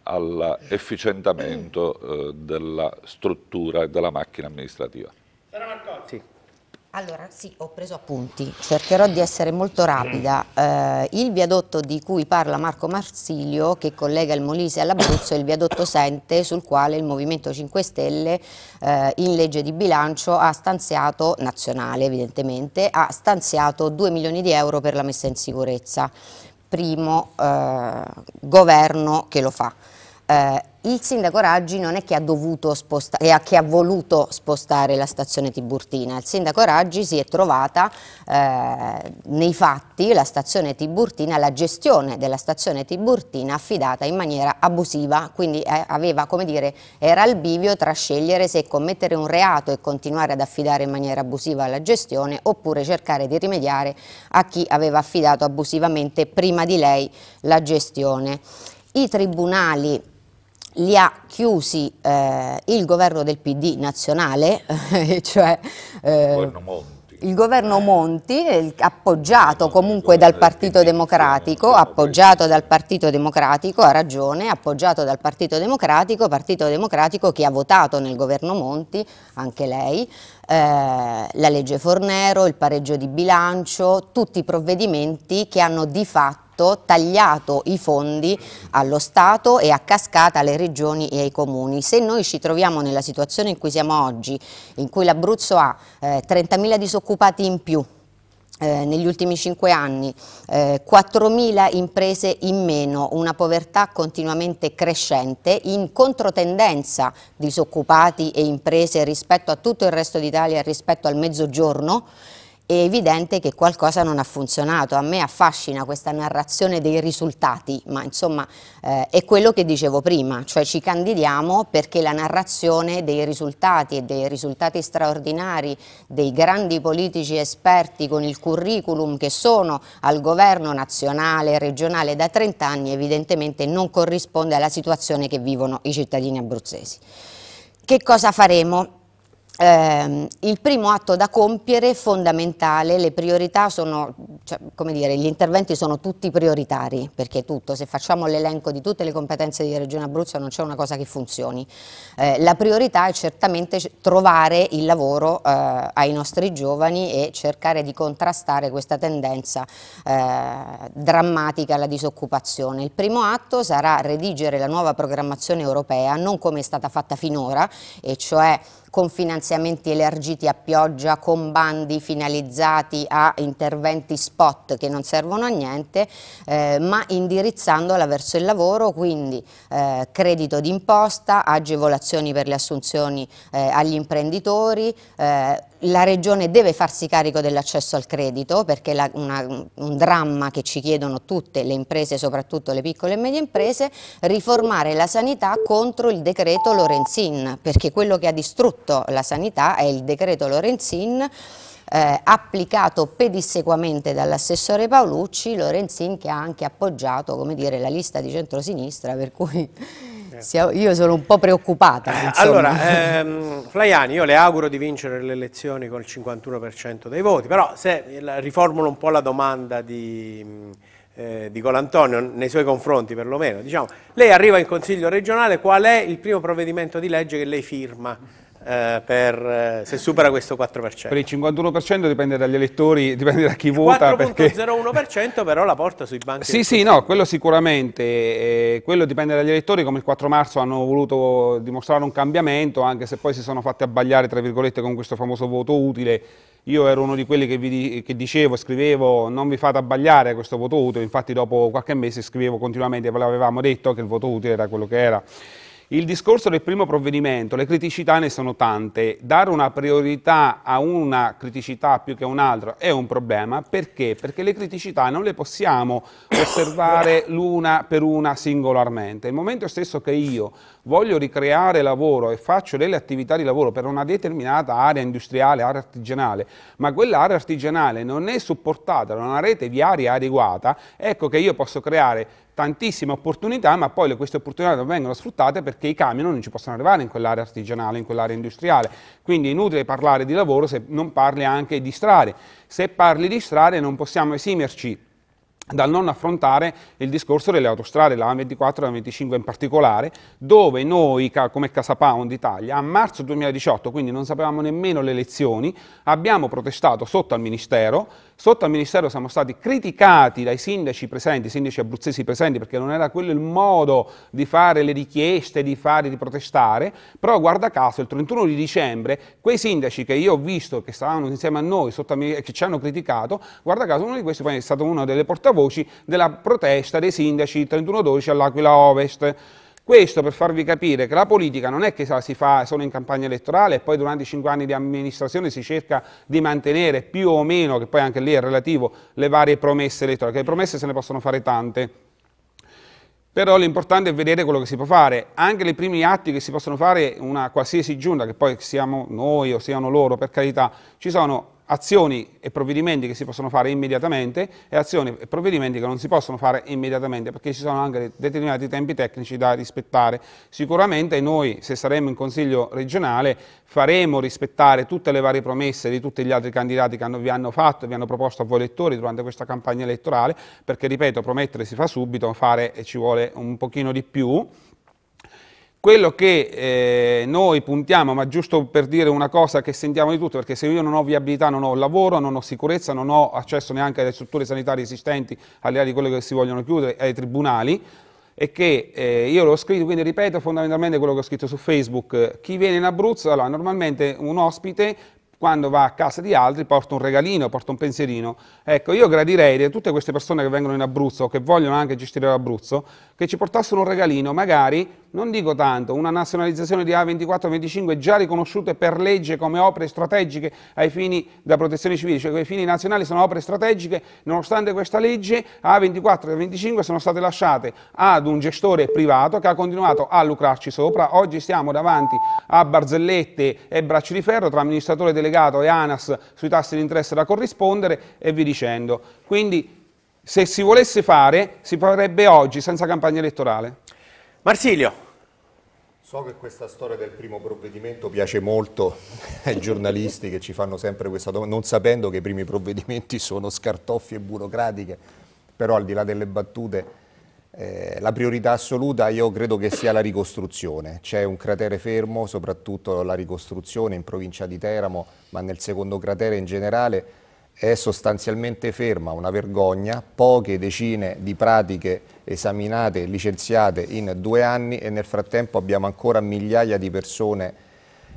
all'efficientamento eh, della struttura e della macchina amministrativa. Sara Marcotti. Sì. Allora sì, ho preso appunti, cercherò di essere molto rapida. Mm. Eh, il viadotto di cui parla Marco Marsilio, che collega il Molise all'Abruzzo, è il viadotto Sente, sul quale il Movimento 5 Stelle eh, in legge di bilancio ha stanziato, nazionale evidentemente, ha stanziato 2 milioni di euro per la messa in sicurezza. Primo eh, governo che lo fa eh, il sindaco Raggi non è che ha, spostare, che ha, voluto spostare la stazione Tiburtina, il sindaco Raggi si è trovata eh, nei fatti la stazione Tiburtina, la gestione della stazione Tiburtina affidata in maniera abusiva, quindi eh, aveva, dire, era al bivio tra scegliere se commettere un reato e continuare ad affidare in maniera abusiva la gestione oppure cercare di rimediare a chi aveva affidato abusivamente prima di lei la gestione. I tribunali li ha chiusi eh, il governo del PD nazionale, cioè eh, il governo Monti, appoggiato comunque dal Partito Democratico, appoggiato dal Partito Democratico, ha ragione, appoggiato dal Partito Democratico, Partito Democratico che ha votato nel governo Monti, anche lei, eh, la legge Fornero, il pareggio di bilancio, tutti i provvedimenti che hanno di fatto fatto tagliato i fondi allo Stato e a cascata alle regioni e ai comuni. Se noi ci troviamo nella situazione in cui siamo oggi, in cui l'Abruzzo ha eh, 30.000 disoccupati in più, eh, negli ultimi cinque anni eh, 4.000 imprese in meno, una povertà continuamente crescente, in controtendenza disoccupati e imprese rispetto a tutto il resto d'Italia, rispetto al mezzogiorno, è evidente che qualcosa non ha funzionato. A me affascina questa narrazione dei risultati, ma insomma eh, è quello che dicevo prima, cioè ci candidiamo perché la narrazione dei risultati e dei risultati straordinari dei grandi politici esperti con il curriculum che sono al governo nazionale e regionale da 30 anni evidentemente non corrisponde alla situazione che vivono i cittadini abruzzesi. Che cosa faremo? Eh, il primo atto da compiere è fondamentale, le priorità sono, cioè, come dire, gli interventi sono tutti prioritari, perché tutto, se facciamo l'elenco di tutte le competenze di Regione Abruzzo non c'è una cosa che funzioni. Eh, la priorità è certamente trovare il lavoro eh, ai nostri giovani e cercare di contrastare questa tendenza eh, drammatica alla disoccupazione. Il primo atto sarà redigere la nuova programmazione europea, non come è stata fatta finora, e cioè con finanziamenti elargiti a pioggia, con bandi finalizzati a interventi spot che non servono a niente, eh, ma indirizzandola verso il lavoro, quindi eh, credito d'imposta, agevolazioni per le assunzioni eh, agli imprenditori, eh, la Regione deve farsi carico dell'accesso al credito perché è un dramma che ci chiedono tutte le imprese, soprattutto le piccole e medie imprese, riformare la sanità contro il decreto Lorenzin, perché quello che ha distrutto la sanità è il decreto Lorenzin eh, applicato pedissequamente dall'assessore Paolucci, Lorenzin che ha anche appoggiato dire, la lista di centrosinistra per cui eh. io sono un po' preoccupata. Eh, allora, ehm, Flaiani, io le auguro di vincere le elezioni con il 51% dei voti, però se eh, riformulo un po' la domanda di, eh, di Colantonio, nei suoi confronti perlomeno, diciamo, lei arriva in Consiglio regionale, qual è il primo provvedimento di legge che lei firma? Eh, per, eh, se supera questo 4%. Per il 51% dipende dagli elettori, dipende da chi il vota. Il 4,01% perché... però la porta sui banchi. Sì, sì, no, quello sicuramente, eh, quello dipende dagli elettori, come il 4 marzo hanno voluto dimostrare un cambiamento, anche se poi si sono fatti abbagliare, tra virgolette, con questo famoso voto utile. Io ero uno di quelli che, vi, che dicevo, scrivevo, non vi fate abbagliare questo voto utile, infatti dopo qualche mese scrivevo continuamente, ve l'avevamo detto che il voto utile era quello che era. Il discorso del primo provvedimento, le criticità ne sono tante, dare una priorità a una criticità più che a un'altra è un problema, perché? Perché le criticità non le possiamo osservare l'una per una singolarmente. Il momento stesso che io voglio ricreare lavoro e faccio delle attività di lavoro per una determinata area industriale, area artigianale, ma quell'area artigianale non è supportata da una rete viaria adeguata, ecco che io posso creare tantissime opportunità, ma poi queste opportunità non vengono sfruttate perché i camion non ci possono arrivare in quell'area artigianale, in quell'area industriale. Quindi è inutile parlare di lavoro se non parli anche di strade. Se parli di strade non possiamo esimerci dal non affrontare il discorso delle autostrade, la A24 e la A25 in particolare, dove noi come Casa Pound Italia a marzo 2018, quindi non sapevamo nemmeno le elezioni, abbiamo protestato sotto al Ministero sotto al Ministero siamo stati criticati dai sindaci presenti, sindaci abruzzesi presenti, perché non era quello il modo di fare le richieste, di fare, di protestare, però guarda caso il 31 di dicembre quei sindaci che io ho visto, che stavano insieme a noi, al, che ci hanno criticato, guarda caso uno di questi poi è stato una delle portavoci della protesta dei sindaci 31-12 all'Aquila Ovest. Questo per farvi capire che la politica non è che si fa solo in campagna elettorale e poi durante i cinque anni di amministrazione si cerca di mantenere più o meno, che poi anche lì è relativo, le varie promesse elettorali, che le promesse se ne possono fare tante. Però l'importante è vedere quello che si può fare, anche i primi atti che si possono fare una qualsiasi giunta, che poi siamo noi o siano loro, per carità, ci sono azioni e provvedimenti che si possono fare immediatamente e azioni e provvedimenti che non si possono fare immediatamente perché ci sono anche determinati tempi tecnici da rispettare. Sicuramente noi, se saremo in Consiglio regionale, faremo rispettare tutte le varie promesse di tutti gli altri candidati che hanno, vi hanno fatto, vi hanno proposto a voi elettori durante questa campagna elettorale, perché ripeto, promettere si fa subito, fare ci vuole un pochino di più. Quello che eh, noi puntiamo, ma giusto per dire una cosa che sentiamo di tutto, perché se io non ho viabilità, non ho lavoro, non ho sicurezza, non ho accesso neanche alle strutture sanitarie esistenti, alle aree di quelle che si vogliono chiudere, ai tribunali, e che eh, io l'ho scritto, quindi ripeto fondamentalmente quello che ho scritto su Facebook. Chi viene in Abruzzo, allora, normalmente un ospite quando va a casa di altri porta un regalino, porta un pensierino. Ecco, io gradirei che tutte queste persone che vengono in Abruzzo, che vogliono anche gestire l'Abruzzo, che ci portassero un regalino, magari non dico tanto, una nazionalizzazione di A24-25 già riconosciute per legge come opere strategiche ai fini della protezione civile, cioè quei fini nazionali sono opere strategiche, nonostante questa legge A24-25 sono state lasciate ad un gestore privato che ha continuato a lucrarci sopra, oggi siamo davanti a barzellette e bracci di ferro tra amministratore delegato e ANAS sui tassi di interesse da corrispondere e vi dicendo. Quindi se si volesse fare si farebbe oggi senza campagna elettorale. Marsilio. So che questa storia del primo provvedimento piace molto ai giornalisti che ci fanno sempre questa domanda, non sapendo che i primi provvedimenti sono scartoffie burocratiche, però al di là delle battute eh, la priorità assoluta io credo che sia la ricostruzione. C'è un cratere fermo, soprattutto la ricostruzione in provincia di Teramo, ma nel secondo cratere in generale è sostanzialmente ferma, una vergogna, poche decine di pratiche esaminate e licenziate in due anni e nel frattempo abbiamo ancora migliaia di persone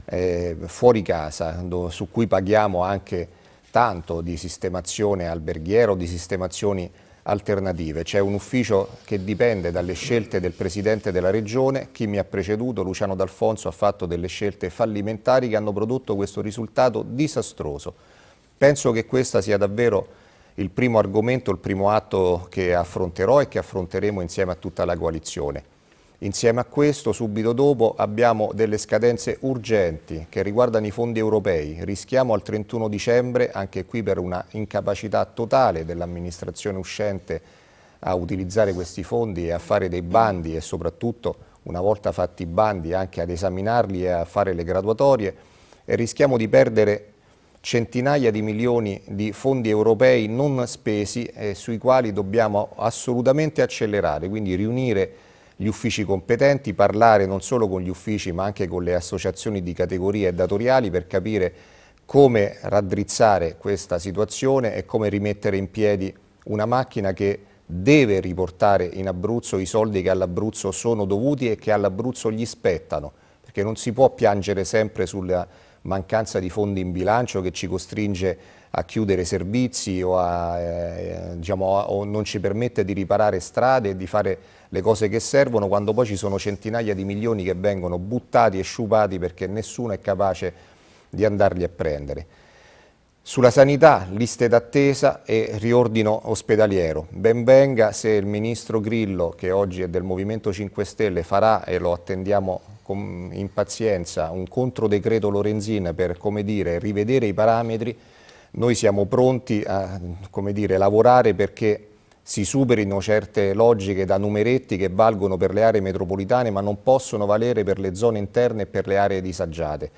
eh, fuori casa su cui paghiamo anche tanto di sistemazione alberghiero, di sistemazioni alternative. C'è un ufficio che dipende dalle scelte del Presidente della Regione, chi mi ha preceduto, Luciano D'Alfonso, ha fatto delle scelte fallimentari che hanno prodotto questo risultato disastroso Penso che questo sia davvero il primo argomento, il primo atto che affronterò e che affronteremo insieme a tutta la coalizione. Insieme a questo, subito dopo, abbiamo delle scadenze urgenti che riguardano i fondi europei. Rischiamo al 31 dicembre, anche qui per una incapacità totale dell'amministrazione uscente a utilizzare questi fondi e a fare dei bandi e soprattutto una volta fatti i bandi anche ad esaminarli e a fare le graduatorie e rischiamo di perdere centinaia di milioni di fondi europei non spesi e eh, sui quali dobbiamo assolutamente accelerare, quindi riunire gli uffici competenti, parlare non solo con gli uffici ma anche con le associazioni di categoria e datoriali per capire come raddrizzare questa situazione e come rimettere in piedi una macchina che deve riportare in Abruzzo i soldi che all'Abruzzo sono dovuti e che all'Abruzzo gli spettano, perché non si può piangere sempre sulla mancanza di fondi in bilancio che ci costringe a chiudere servizi o, a, eh, diciamo, o non ci permette di riparare strade e di fare le cose che servono quando poi ci sono centinaia di milioni che vengono buttati e sciupati perché nessuno è capace di andarli a prendere. Sulla sanità, liste d'attesa e riordino ospedaliero. Ben venga se il ministro Grillo, che oggi è del Movimento 5 Stelle, farà, e lo attendiamo con impazienza, un controdecreto Lorenzin per, come dire, rivedere i parametri. Noi siamo pronti a, come dire, lavorare perché si superino certe logiche da numeretti che valgono per le aree metropolitane ma non possono valere per le zone interne e per le aree disagiate.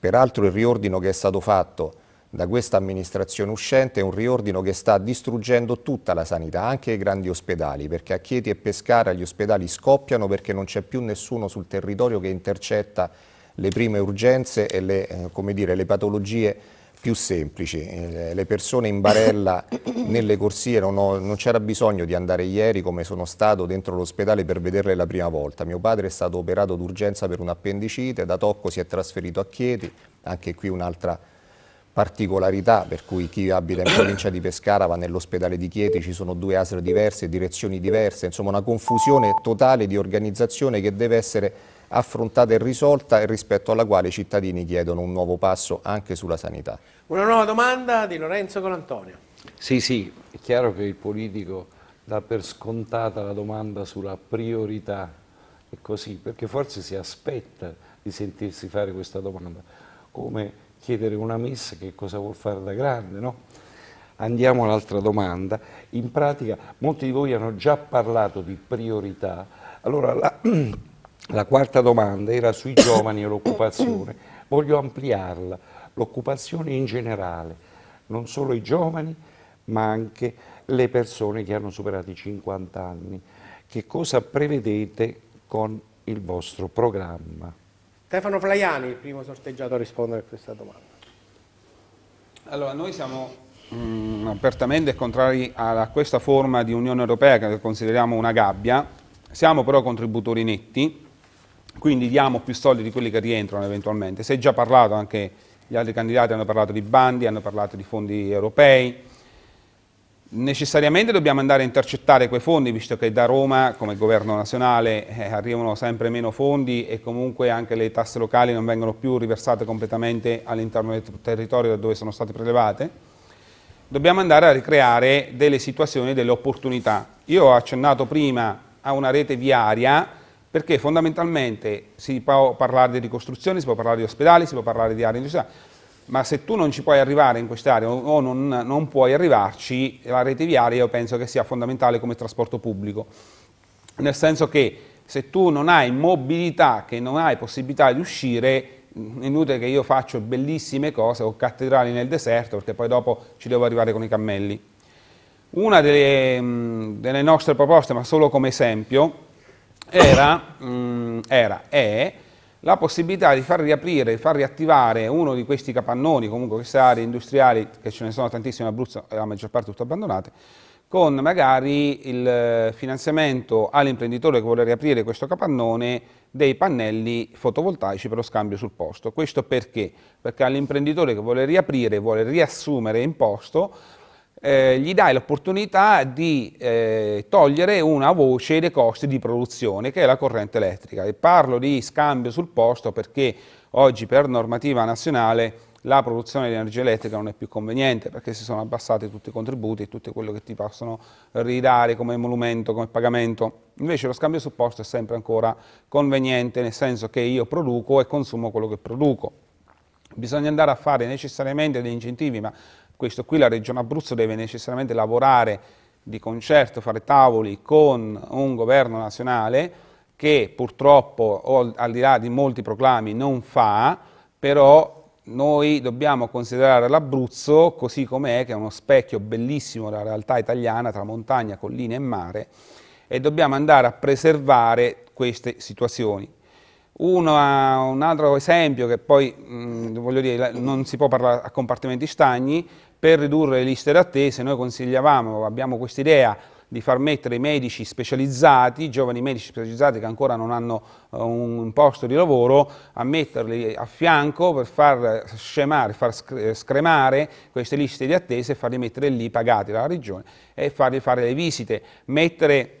Peraltro il riordino che è stato fatto da questa amministrazione uscente è un riordino che sta distruggendo tutta la sanità, anche i grandi ospedali, perché a Chieti e Pescara gli ospedali scoppiano perché non c'è più nessuno sul territorio che intercetta le prime urgenze e le, eh, dire, le patologie più semplici. Eh, le persone in barella nelle corsie, non, non c'era bisogno di andare ieri come sono stato dentro l'ospedale per vederle la prima volta. Mio padre è stato operato d'urgenza per un appendicite, da Tocco si è trasferito a Chieti, anche qui un'altra particolarità, per cui chi abita in provincia di Pescara va nell'ospedale di Chieti, ci sono due ASL diverse, direzioni diverse, insomma una confusione totale di organizzazione che deve essere affrontata e risolta e rispetto alla quale i cittadini chiedono un nuovo passo anche sulla sanità. Una nuova domanda di Lorenzo Colantonio. Sì, sì, è chiaro che il politico dà per scontata la domanda sulla priorità, è così, perché forse si aspetta di sentirsi fare questa domanda, come chiedere una messa che cosa vuol fare da grande, no? Andiamo all'altra domanda. In pratica molti di voi hanno già parlato di priorità. Allora la, la quarta domanda era sui giovani e l'occupazione. Voglio ampliarla, l'occupazione in generale, non solo i giovani ma anche le persone che hanno superato i 50 anni. Che cosa prevedete con il vostro programma? Stefano Flaiani, il primo sorteggiato a rispondere a questa domanda. Allora, noi siamo mh, mm, apertamente contrari a questa forma di Unione Europea che consideriamo una gabbia, siamo però contributori netti, quindi diamo più soldi di quelli che rientrano eventualmente. Si è già parlato anche, gli altri candidati hanno parlato di bandi, hanno parlato di fondi europei, necessariamente dobbiamo andare a intercettare quei fondi, visto che da Roma, come governo nazionale, eh, arrivano sempre meno fondi e comunque anche le tasse locali non vengono più riversate completamente all'interno del territorio da dove sono state prelevate. Dobbiamo andare a ricreare delle situazioni, delle opportunità. Io ho accennato prima a una rete viaria, perché fondamentalmente si può parlare di ricostruzione, si può parlare di ospedali, si può parlare di aree industriali, ma se tu non ci puoi arrivare in quest'area o non, non, puoi arrivarci, la rete viaria io penso che sia fondamentale come trasporto pubblico, nel senso che se tu non hai mobilità, che non hai possibilità di uscire, mm, è inutile che io faccio bellissime cose o cattedrali nel deserto, perché poi dopo ci devo arrivare con i cammelli. Una delle, mm, delle nostre proposte, ma solo come esempio, era, mm, era è la possibilità di far riaprire, di far riattivare uno di questi capannoni, comunque queste aree industriali, che ce ne sono tantissime in Abruzzo, la maggior parte tutte abbandonate, con magari il eh, finanziamento all'imprenditore che vuole riaprire questo capannone dei pannelli fotovoltaici per lo scambio sul posto. Questo perché? Perché all'imprenditore che vuole riaprire, vuole riassumere in posto, eh, gli dai l'opportunità di eh, togliere una voce dei costi di produzione, che è la corrente elettrica. E parlo di scambio sul posto perché oggi per normativa nazionale la produzione di energia elettrica non è più conveniente perché si sono abbassati tutti i contributi e tutto quello che ti possono ridare come emolumento, come pagamento. Invece lo scambio sul posto è sempre ancora conveniente, nel senso che io produco e consumo quello che produco. Bisogna andare a fare necessariamente degli incentivi, ma questo qui la Regione Abruzzo deve necessariamente lavorare di concerto, fare tavoli con un governo nazionale che purtroppo, al di là di molti proclami, non fa, però noi dobbiamo considerare l'Abruzzo così com'è, che è uno specchio bellissimo della realtà italiana tra montagna, colline e mare, e dobbiamo andare a preservare queste situazioni. Una, un altro esempio che poi, mh, voglio dire, non si può parlare a compartimenti stagni, per ridurre le liste d'attesa noi consigliavamo, abbiamo questa idea di far mettere i medici specializzati, i giovani medici specializzati che ancora non hanno uh, un posto di lavoro, a metterli a fianco per far scemare, far eh, scremare queste liste di attesa e farli mettere lì pagati dalla regione e farli fare le visite, mettere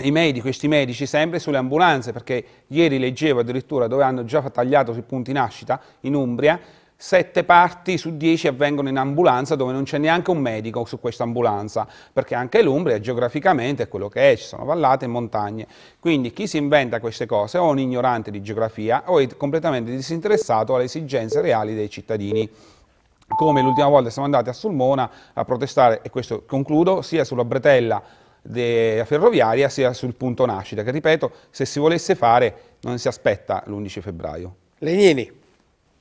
i medici, questi medici sempre sulle ambulanze, perché ieri leggevo addirittura dove hanno già tagliato sui punti nascita, in Umbria, sette parti su dieci avvengono in ambulanza dove non c'è neanche un medico su questa ambulanza, perché anche l'Umbria geograficamente è quello che è, ci sono vallate e montagne. Quindi chi si inventa queste cose o è un ignorante di geografia o è completamente disinteressato alle esigenze reali dei cittadini come l'ultima volta siamo andati a Sulmona a protestare, e questo concludo, sia sulla bretella ferroviaria sia sul punto nascita, che ripeto, se si volesse fare non si aspetta l'11 febbraio. Legnini,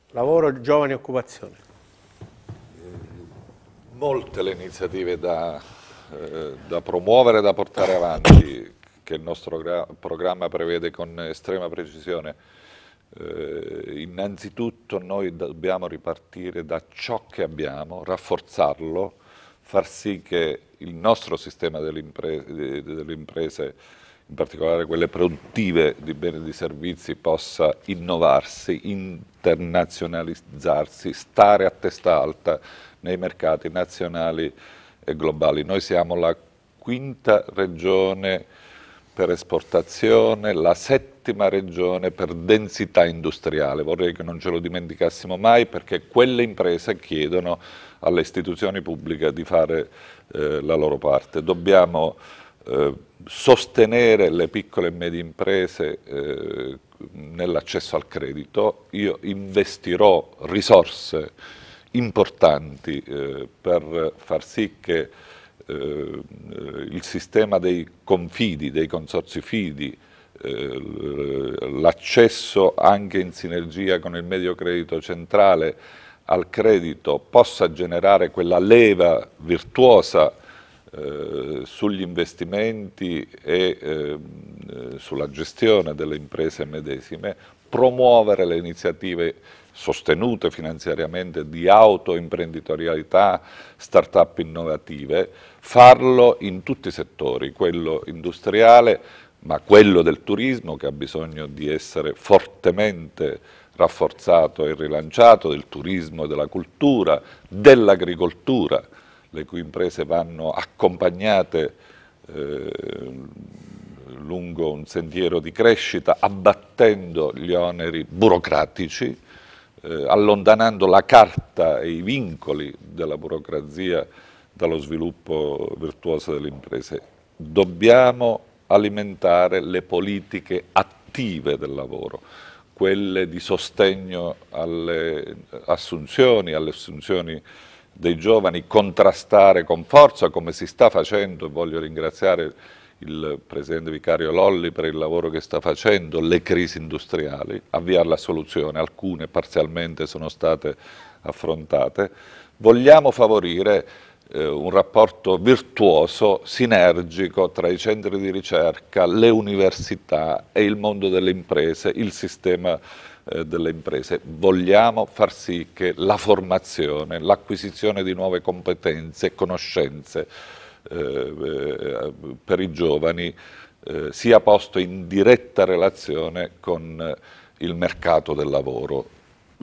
lavoro, giovani occupazione. Molte le iniziative da, eh, da promuovere e da portare avanti che il nostro programma prevede con estrema precisione. Eh, innanzitutto noi dobbiamo ripartire da ciò che abbiamo, rafforzarlo, far sì che il nostro sistema delle imprese, delle imprese in particolare quelle produttive di beni e di servizi, possa innovarsi, internazionalizzarsi, stare a testa alta nei mercati nazionali e globali. Noi siamo la quinta regione per esportazione, la settima regione per densità industriale. Vorrei che non ce lo dimenticassimo mai perché quelle imprese chiedono alle istituzioni pubbliche di fare eh, la loro parte. Dobbiamo eh, sostenere le piccole e medie imprese eh, nell'accesso al credito. Io investirò risorse importanti eh, per far sì che eh, eh, il sistema dei confidi, dei consorzi fidi, l'accesso anche in sinergia con il medio credito centrale al credito possa generare quella leva virtuosa eh, sugli investimenti e eh, sulla gestione delle imprese medesime, promuovere le iniziative sostenute finanziariamente di autoimprenditorialità, start-up innovative, farlo in tutti i settori, quello industriale, ma quello del turismo che ha bisogno di essere fortemente rafforzato e rilanciato, del turismo e della cultura, dell'agricoltura, le cui imprese vanno accompagnate eh, lungo un sentiero di crescita, abbattendo gli oneri burocratici, eh, allontanando la carta e i vincoli della burocrazia dallo sviluppo virtuoso delle imprese. Dobbiamo alimentare le politiche attive del lavoro quelle di sostegno alle assunzioni, alle assunzioni dei giovani, contrastare con forza come si sta facendo, voglio ringraziare il Presidente Vicario Lolli per il lavoro che sta facendo, le crisi industriali, avviare la soluzione, alcune parzialmente sono state affrontate. Vogliamo favorire eh, un rapporto virtuoso, sinergico tra i centri di ricerca, le università e il mondo delle imprese, il sistema eh, delle imprese. Vogliamo far sì che la formazione, l'acquisizione di nuove competenze e conoscenze eh, eh per i giovani eh, sia posto in diretta relazione con eh, il mercato del lavoro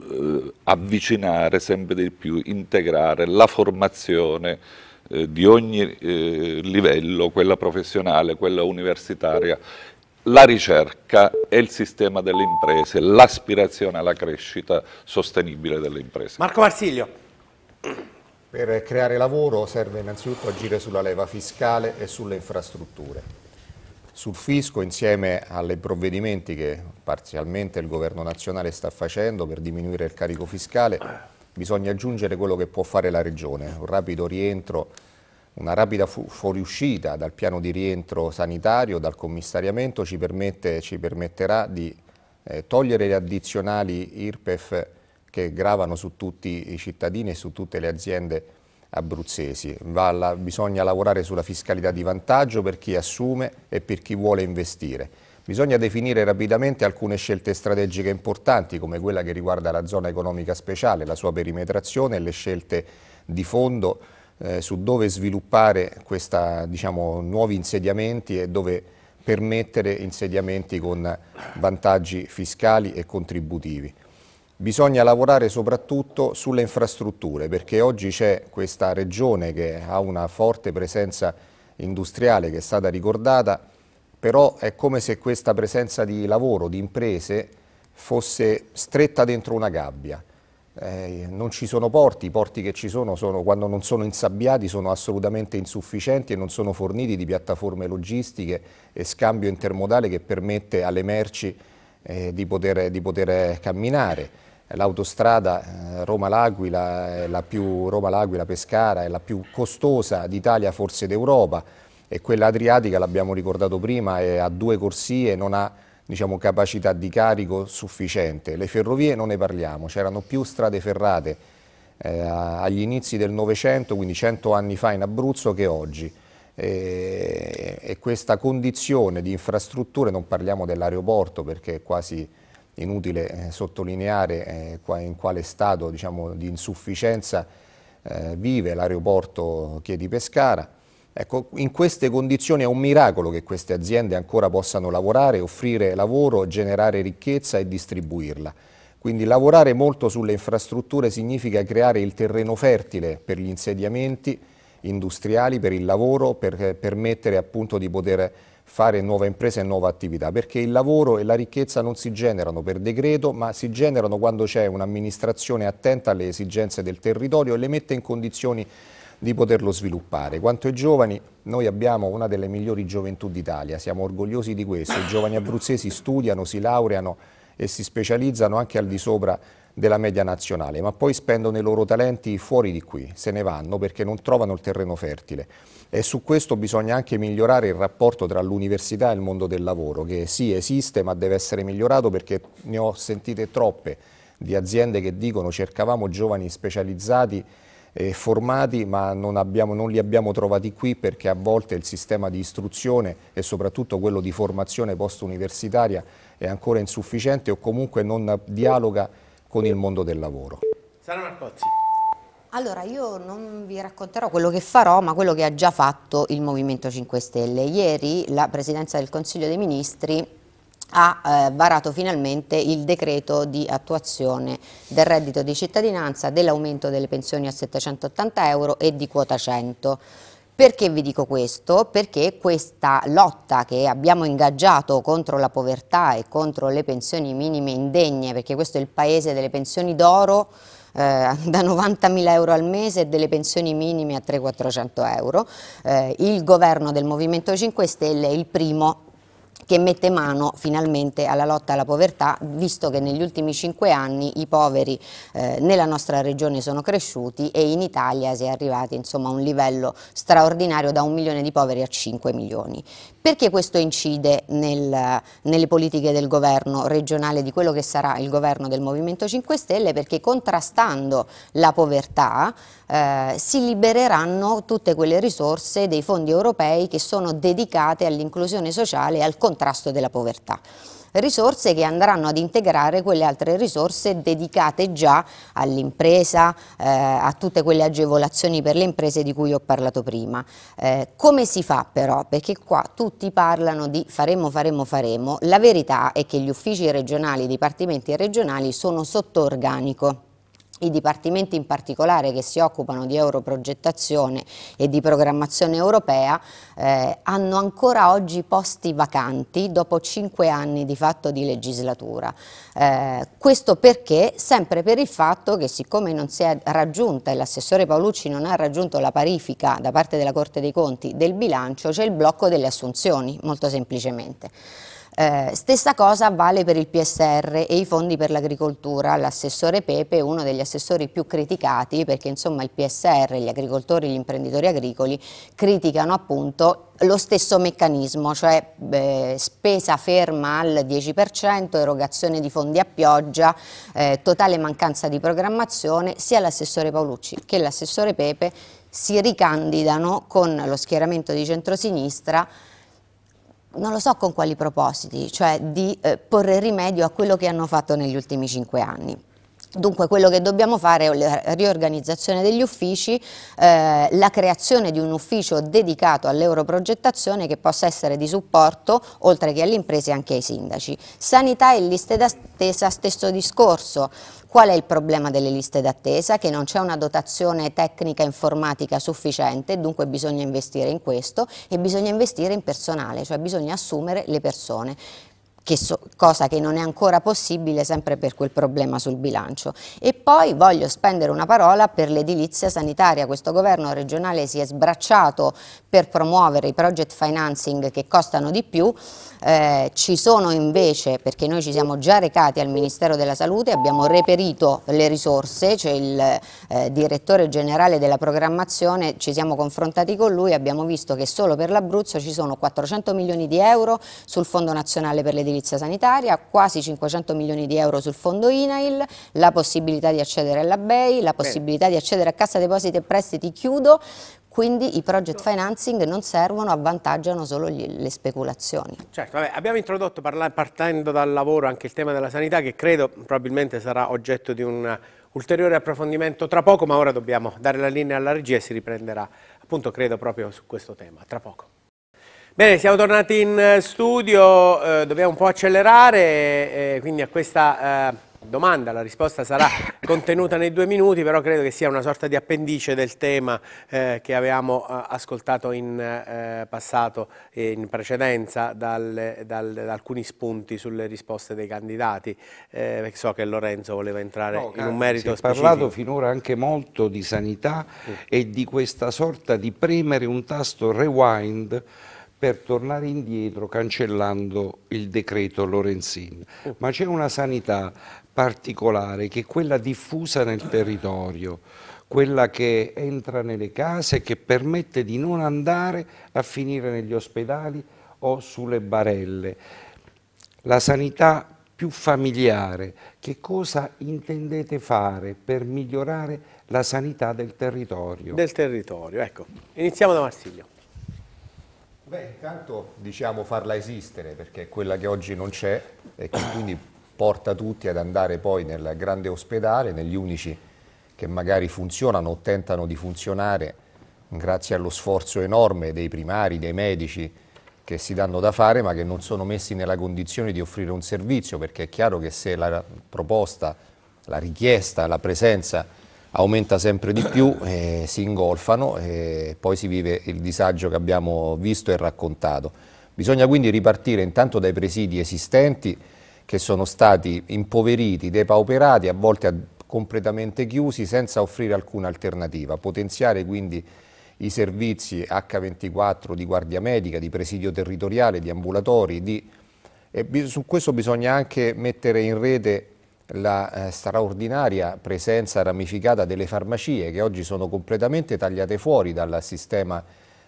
eh, avvicinare sempre di più, integrare la formazione eh, di ogni eh, livello, quella professionale, quella universitaria, la ricerca e il sistema delle imprese, l'aspirazione alla crescita sostenibile delle imprese. Marco Marsiglio. Per creare lavoro serve innanzitutto agire sulla leva fiscale e sulle infrastrutture sul fisco insieme ai provvedimenti che parzialmente il governo nazionale sta facendo per diminuire il carico fiscale bisogna aggiungere quello che può fare la regione, un rapido rientro, una rapida fuoriuscita dal piano di rientro sanitario, dal commissariamento ci, permette, ci permetterà di eh, togliere le addizionali IRPEF che gravano su tutti i cittadini e su tutte le aziende abruzzesi. Alla, bisogna lavorare sulla fiscalità di vantaggio per chi assume e per chi vuole investire. Bisogna definire rapidamente alcune scelte strategiche importanti come quella che riguarda la zona economica speciale, la sua perimetrazione e le scelte di fondo eh, su dove sviluppare questa, diciamo, nuovi insediamenti e dove permettere insediamenti con vantaggi fiscali e contributivi. Bisogna lavorare soprattutto sulle infrastrutture perché oggi c'è questa regione che ha una forte presenza industriale che è stata ricordata, però è come se questa presenza di lavoro, di imprese, fosse stretta dentro una gabbia. Eh, non ci sono porti, i porti che ci sono, sono quando non sono insabbiati sono assolutamente insufficienti e non sono forniti di piattaforme logistiche e scambio intermodale che permette alle merci eh, di, poter, di poter camminare. L'autostrada eh, Roma-L'Aquila la più Roma-L'Aquila-Pescara, è la più costosa d'Italia, forse d'Europa, e quella adriatica, l'abbiamo ricordato prima, è a due corsie, non ha diciamo, capacità di carico sufficiente. Le ferrovie non ne parliamo, c'erano più strade ferrate eh, agli inizi del Novecento, quindi 100 anni fa in Abruzzo, che oggi e, questa condizione di infrastrutture, non parliamo dell'aeroporto perché è quasi inutile eh, sottolineare eh, qua, in quale stato diciamo, di insufficienza eh, vive l'aeroporto Chiedi Pescara. Ecco, in queste condizioni è un miracolo che queste aziende ancora possano lavorare, offrire lavoro, generare ricchezza e distribuirla. Quindi lavorare molto sulle infrastrutture significa creare il terreno fertile per gli insediamenti industriali, per il lavoro, per eh, permettere appunto di poter fare nuove imprese e nuove attività, perché il lavoro e la ricchezza non si generano per decreto, ma si generano quando c'è un'amministrazione attenta alle esigenze del territorio e le mette in condizioni di poterlo sviluppare. Quanto ai giovani, noi abbiamo una delle migliori gioventù d'Italia, siamo orgogliosi di questo, i giovani abruzzesi studiano, si laureano e si specializzano anche al di sopra della media nazionale, ma poi spendono i loro talenti fuori di qui, se ne vanno perché non trovano il terreno fertile. E su questo bisogna anche migliorare il rapporto tra l'università e il mondo del lavoro, che sì esiste ma deve essere migliorato perché ne ho sentite troppe di aziende che dicono cercavamo giovani specializzati e formati ma non, abbiamo, non, li abbiamo trovati qui perché a volte il sistema di istruzione e soprattutto quello di formazione post universitaria è ancora insufficiente o comunque non dialoga con il mondo del lavoro. Sara Marcozzi. Allora, io non vi racconterò quello che farò, ma quello che ha già fatto il Movimento 5 Stelle. Ieri la Presidenza del Consiglio dei Ministri ha eh, varato finalmente il decreto di attuazione del reddito di cittadinanza, dell'aumento delle pensioni a 780 euro e di quota 100. Perché vi dico questo? Perché questa lotta che abbiamo ingaggiato contro la povertà e contro le pensioni minime indegne, perché questo è il paese delle pensioni d'oro, eh, da 90.000 euro al mese e delle pensioni minime a 300-400 euro. Eh, il governo del Movimento 5 Stelle è il primo che mette mano finalmente alla lotta alla povertà, visto che negli ultimi cinque anni i poveri eh, nella nostra regione sono cresciuti e in Italia si è arrivati insomma, a un livello straordinario da un milione di poveri a 5 milioni. Perché questo incide nel, nelle politiche del governo regionale di quello che sarà il governo del Movimento 5 Stelle? Perché contrastando la povertà eh, si libereranno tutte quelle risorse dei fondi europei che sono dedicate all'inclusione sociale e al contrasto della povertà risorse che andranno ad integrare quelle altre risorse dedicate già all'impresa, eh, a tutte quelle agevolazioni per le imprese di cui ho parlato prima. Eh, come si fa però? Perché qua tutti parlano di faremo, faremo, faremo. La verità è che gli uffici regionali, i dipartimenti regionali sono sotto organico i dipartimenti in particolare che si occupano di europrogettazione e di programmazione europea eh, hanno ancora oggi posti vacanti dopo cinque anni di fatto di legislatura. Eh, questo perché? Sempre per il fatto che siccome non si è raggiunta e l'assessore Paolucci non ha raggiunto la parifica da parte della Corte dei Conti del bilancio c'è il blocco delle assunzioni molto semplicemente. Eh, stessa cosa vale per il PSR e i fondi per l'agricoltura. L'assessore Pepe è uno degli assessori più criticati perché insomma il PSR, gli agricoltori, e gli imprenditori agricoli criticano appunto lo stesso meccanismo, cioè eh, spesa ferma al 10%, erogazione di fondi a pioggia, eh, totale mancanza di programmazione, sia l'assessore Paolucci che l'assessore Pepe si ricandidano con lo schieramento di centrosinistra non lo so con quali propositi, cioè di eh, porre rimedio a quello che hanno fatto negli ultimi cinque anni. Dunque quello che dobbiamo fare è la riorganizzazione degli uffici, eh, la creazione di un ufficio dedicato all'europrogettazione che possa essere di supporto oltre che alle imprese anche ai sindaci. Sanità e liste d'attesa stesso discorso. Qual è il problema delle liste d'attesa? Che non c'è una dotazione tecnica informatica sufficiente, dunque bisogna investire in questo e bisogna investire in personale, cioè bisogna assumere le persone che so, cosa che non è ancora possibile sempre per quel problema sul bilancio. E poi voglio spendere una parola per l'edilizia sanitaria. Questo governo regionale si è sbracciato per promuovere i project financing che costano di più eh, ci sono invece, perché noi ci siamo già recati al Ministero della Salute, abbiamo reperito le risorse, c'è cioè il eh, direttore generale della programmazione, ci siamo confrontati con lui, abbiamo visto che solo per l'Abruzzo ci sono 400 milioni di euro sul Fondo Nazionale per l'Edilizia Sanitaria, quasi 500 milioni di euro sul Fondo INAIL, la possibilità di accedere alla BEI, la possibilità Bene. di accedere a Cassa Depositi e Prestiti chiudo, quindi i project financing non servono, avvantaggiano solo gli, le speculazioni. Certo, vabbè, abbiamo introdotto partendo dal lavoro anche il tema della sanità che credo probabilmente sarà oggetto di un ulteriore approfondimento tra poco, ma ora dobbiamo dare la linea alla regia e si riprenderà appunto credo proprio su questo tema, tra poco. Bene, siamo tornati in studio, eh, dobbiamo un po' accelerare, eh, quindi a questa... Eh, domanda, la risposta sarà contenuta nei due minuti, però credo che sia una sorta di appendice del tema eh, che avevamo eh, ascoltato in eh, passato e eh, in precedenza dal, dal, da alcuni spunti sulle risposte dei candidati. Eh, so che Lorenzo voleva entrare no, in un merito specifico. si è specifico. parlato finora anche molto di sanità sì. e di questa sorta di premere un tasto rewind per tornare indietro cancellando il decreto Lorenzin. Mm. Ma c'è una sanità particolare che è quella diffusa nel territorio, quella che entra nelle case e che permette di non andare a finire negli ospedali o sulle barelle. La sanità più familiare, che cosa intendete fare per migliorare la sanità del territorio? Del territorio, ecco. Iniziamo da Marsiglio. Beh, intanto diciamo farla esistere, perché è quella che oggi non c'è e che quindi porta tutti ad andare poi nel grande ospedale, negli unici che magari funzionano o tentano di funzionare grazie allo sforzo enorme dei primari, dei medici che si danno da fare ma che non sono messi nella condizione di offrire un servizio perché è chiaro che se la proposta, la richiesta, la presenza aumenta sempre di più, eh, si ingolfano e poi si vive il disagio che abbiamo visto e raccontato. Bisogna quindi ripartire intanto dai presidi esistenti che sono stati impoveriti, depauperati, a volte completamente chiusi senza offrire alcuna alternativa. Potenziare quindi i servizi H24 di guardia medica, di presidio territoriale, di ambulatori. Di... su questo bisogna anche mettere in rete la eh, straordinaria presenza ramificata delle farmacie che oggi sono completamente tagliate fuori sistema,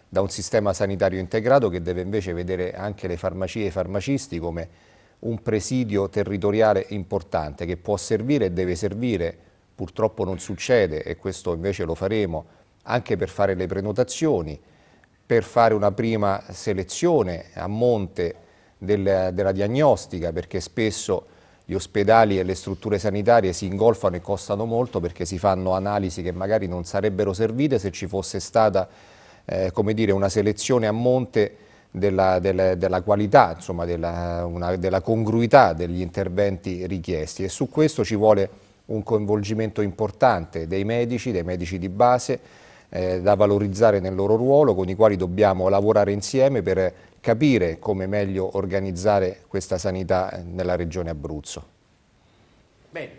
da un sistema sanitario integrato che deve invece vedere anche le farmacie e i farmacisti come un presidio territoriale importante che può servire e deve servire, purtroppo non succede e questo invece lo faremo anche per fare le prenotazioni, per fare una prima selezione a monte del, della diagnostica perché spesso gli ospedali e le strutture sanitarie si ingolfano e costano molto perché si fanno analisi che magari non sarebbero servite se ci fosse stata eh, dire, una selezione a monte della, della, della qualità, insomma, della, una, della congruità degli interventi richiesti e su questo ci vuole un coinvolgimento importante dei medici, dei medici di base, eh, da valorizzare nel loro ruolo, con i quali dobbiamo lavorare insieme per capire come meglio organizzare questa sanità eh, nella regione Abruzzo. Bene,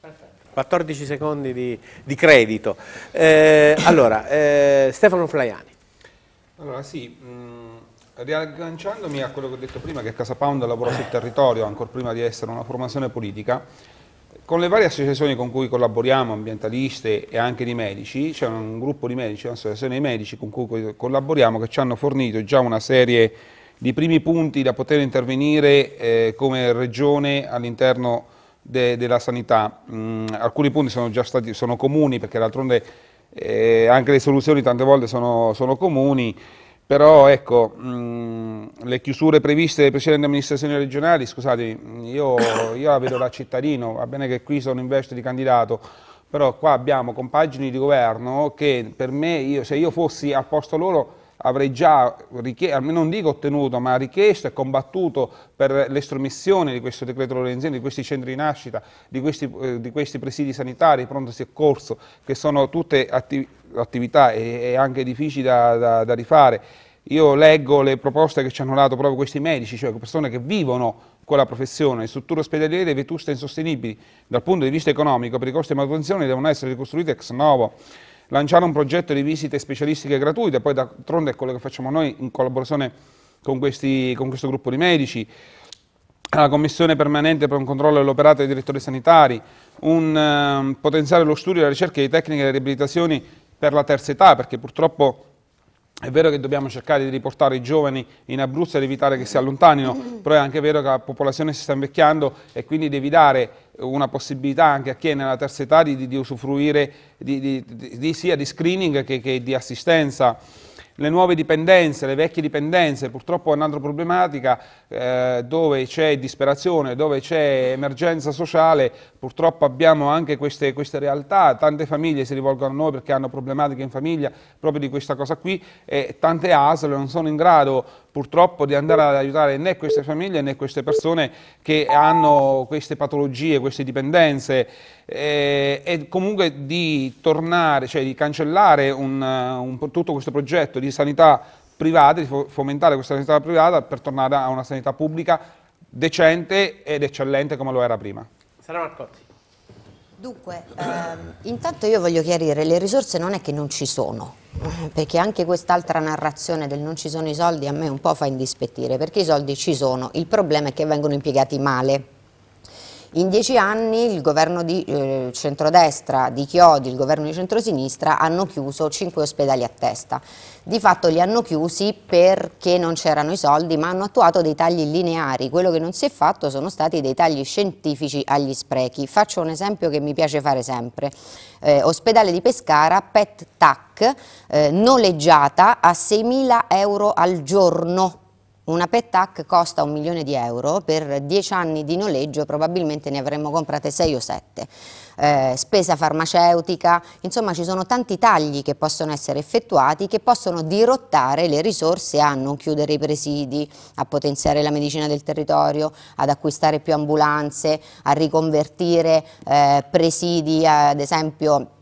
perfetto. 14 secondi di, di credito. Eh, allora, eh, Stefano Flaiani. Allora sì, mh... Mm, riagganciandomi a quello che ho detto prima, che Casa Pound lavora sul territorio, ancora prima di essere una formazione politica, con le varie associazioni con cui collaboriamo, ambientaliste e anche di medici, c'è un gruppo di medici, un'associazione di medici con cui collaboriamo che ci hanno fornito già una serie di primi punti da poter intervenire eh, come regione all'interno de della sanità. Mm, alcuni punti sono già stati, sono comuni perché d'altronde eh, anche le soluzioni tante volte sono, sono comuni però ecco, mh, mm, le chiusure previste dalle precedenti amministrazioni regionali, scusate, mm, io, io la vedo da cittadino, va bene che qui sono in veste di candidato, però qua abbiamo compagini di governo che per me, io, se io fossi al posto loro, avrei già, non dico ottenuto, ma richiesto e combattuto per l'estromissione di questo decreto Lorenzini, di questi centri di nascita, di questi, eh, di questi presidi sanitari, pronto soccorso, che sono tutte attività l'attività è, è, anche difficile da, da, da rifare. Io leggo le proposte che ci hanno dato proprio questi medici, cioè persone che vivono quella professione, strutture ospedaliere vetuste e insostenibili dal punto di vista economico, per i costi di manutenzione devono essere ricostruite ex novo, lanciare un progetto di visite specialistiche gratuite, poi d'altronde è quello che facciamo noi in collaborazione con, questi, con questo gruppo di medici, La Commissione permanente per un controllo dell'operato dei direttori sanitari, un, eh, potenziare lo studio e la ricerca di tecniche e riabilitazioni per la terza età, perché purtroppo è vero che dobbiamo cercare di riportare i giovani in Abruzzo ed evitare che si allontanino, mm. però è anche vero che la popolazione si sta invecchiando e quindi devi dare una possibilità anche a chi è nella terza età di, di, di usufruire di, sia di screening che, che di assistenza le nuove dipendenze, le vecchie dipendenze, purtroppo è un'altra problematica eh, dove c'è disperazione, dove c'è emergenza sociale, purtroppo abbiamo anche queste, queste, realtà, tante famiglie si rivolgono a noi perché hanno problematiche in famiglia proprio di questa cosa qui e tante ASL non sono in grado purtroppo di andare ad aiutare né queste famiglie né queste persone che hanno queste patologie, queste dipendenze eh, e comunque di tornare, cioè di cancellare un, eh, un, tutto questo progetto di sanità privata, di fomentare questa sanità privata per tornare a una sanità pubblica decente ed eccellente come lo era prima. Sara Marcotti. Dunque, ehm, intanto io voglio chiarire, le risorse non è che non ci sono, perché anche quest'altra narrazione del non ci sono i soldi a me un po' fa indispettire, perché i soldi ci sono, il problema è che vengono impiegati male. In dieci anni il governo di eh, centrodestra di Chiodi, il governo di centrosinistra hanno chiuso cinque ospedali a testa. Di fatto li hanno chiusi perché non c'erano i soldi ma hanno attuato dei tagli lineari. Quello che non si è fatto sono stati dei tagli scientifici agli sprechi. Faccio un esempio che mi piace fare sempre. Eh, ospedale di Pescara, PET TAC, eh, noleggiata a 6.000 euro al giorno una PET-TAC costa un milione di euro, per dieci anni di noleggio probabilmente ne avremmo comprate sei o sette. Eh, spesa farmaceutica, insomma ci sono tanti tagli che possono essere effettuati che possono dirottare le risorse a non chiudere i presidi, a potenziare la medicina del territorio, ad acquistare più ambulanze, a riconvertire eh, presidi ad esempio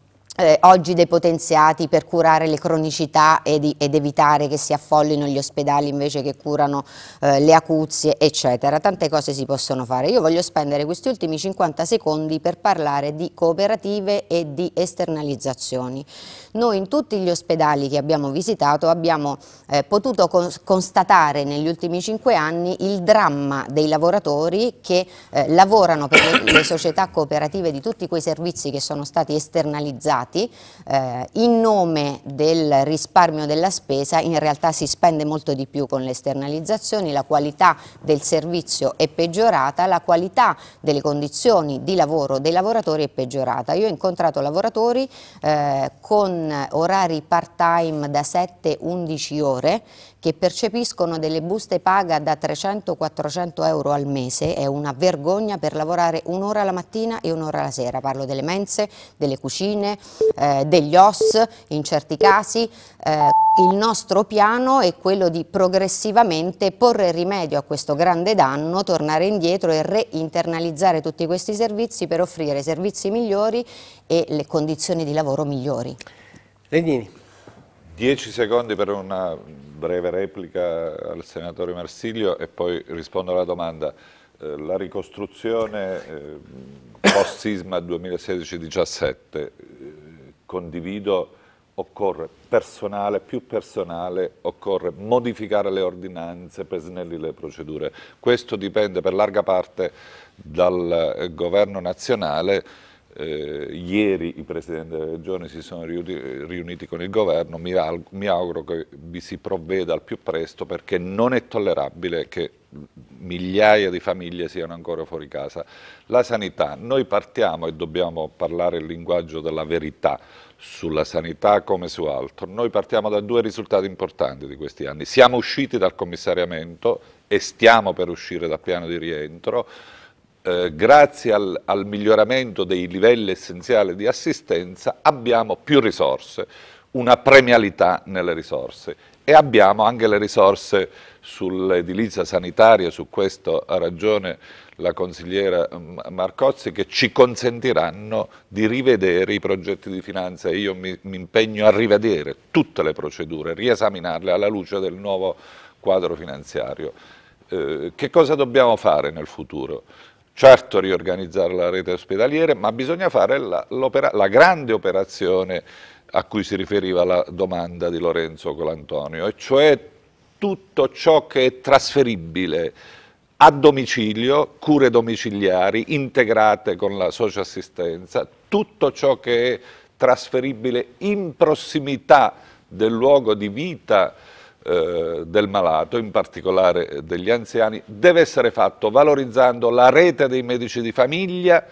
eh, oggi depotenziati per curare le cronicità ed, ed, evitare che si affollino gli ospedali invece che curano eh, le acuzie eccetera, tante cose si possono fare. Io voglio spendere questi ultimi 50 secondi per parlare di cooperative e di esternalizzazioni. Noi in tutti gli ospedali che abbiamo visitato abbiamo eh, potuto cons constatare negli ultimi 5 anni il dramma dei lavoratori che eh, lavorano per le, le società cooperative di tutti quei servizi che sono stati esternalizzati stati, eh, in nome del risparmio della spesa in realtà si spende molto di più con le esternalizzazioni, la qualità del servizio è peggiorata, la qualità delle condizioni di lavoro dei lavoratori è peggiorata. Io ho incontrato lavoratori eh, con orari part time da 7-11 ore che percepiscono delle buste paga da 300-400 euro al mese. È una vergogna per lavorare un'ora la mattina e un'ora la sera. Parlo delle mense, delle cucine, eh, degli OS in certi casi. Eh, il nostro piano è quello di progressivamente porre rimedio a questo grande danno, tornare indietro e reinternalizzare tutti questi servizi per offrire servizi migliori e le condizioni di lavoro migliori. Legnini. Dieci secondi per una breve replica al senatore Marsiglio e poi rispondo alla domanda. Eh, la ricostruzione eh, post-sisma 2016-17, eh, condivido, occorre personale, più personale, occorre modificare le ordinanze per snellire le procedure. Questo dipende per larga parte dal governo nazionale, eh, ieri i presidenti delle regioni si sono riuniti con il governo, mi, mi auguro che vi si provveda al più presto perché non è tollerabile che migliaia di famiglie siano ancora fuori casa. La sanità, noi partiamo e dobbiamo parlare il linguaggio della verità sulla sanità come su altro, noi partiamo da due risultati importanti di questi anni, siamo usciti dal commissariamento e stiamo per uscire dal piano di rientro, eh, grazie al, al miglioramento dei livelli essenziali di assistenza abbiamo più risorse, una premialità nelle risorse e abbiamo anche le risorse sull'edilizia sanitaria, su questo ha ragione la consigliera mm, Marcozzi, che ci consentiranno di rivedere i progetti di finanza e io mi, mi impegno a rivedere tutte le procedure, riesaminarle alla luce del nuovo quadro finanziario. Eh, che cosa dobbiamo fare nel futuro? Certo riorganizzare la rete ospedaliera, ma bisogna fare la, la grande operazione a cui si riferiva la domanda di Lorenzo Colantonio, e cioè tutto ciò che è trasferibile a domicilio, cure domiciliari integrate con la socioassistenza, tutto ciò che è trasferibile in prossimità del luogo di vita eh, del malato, in particolare eh, degli anziani, deve essere fatto valorizzando la rete dei medici di famiglia,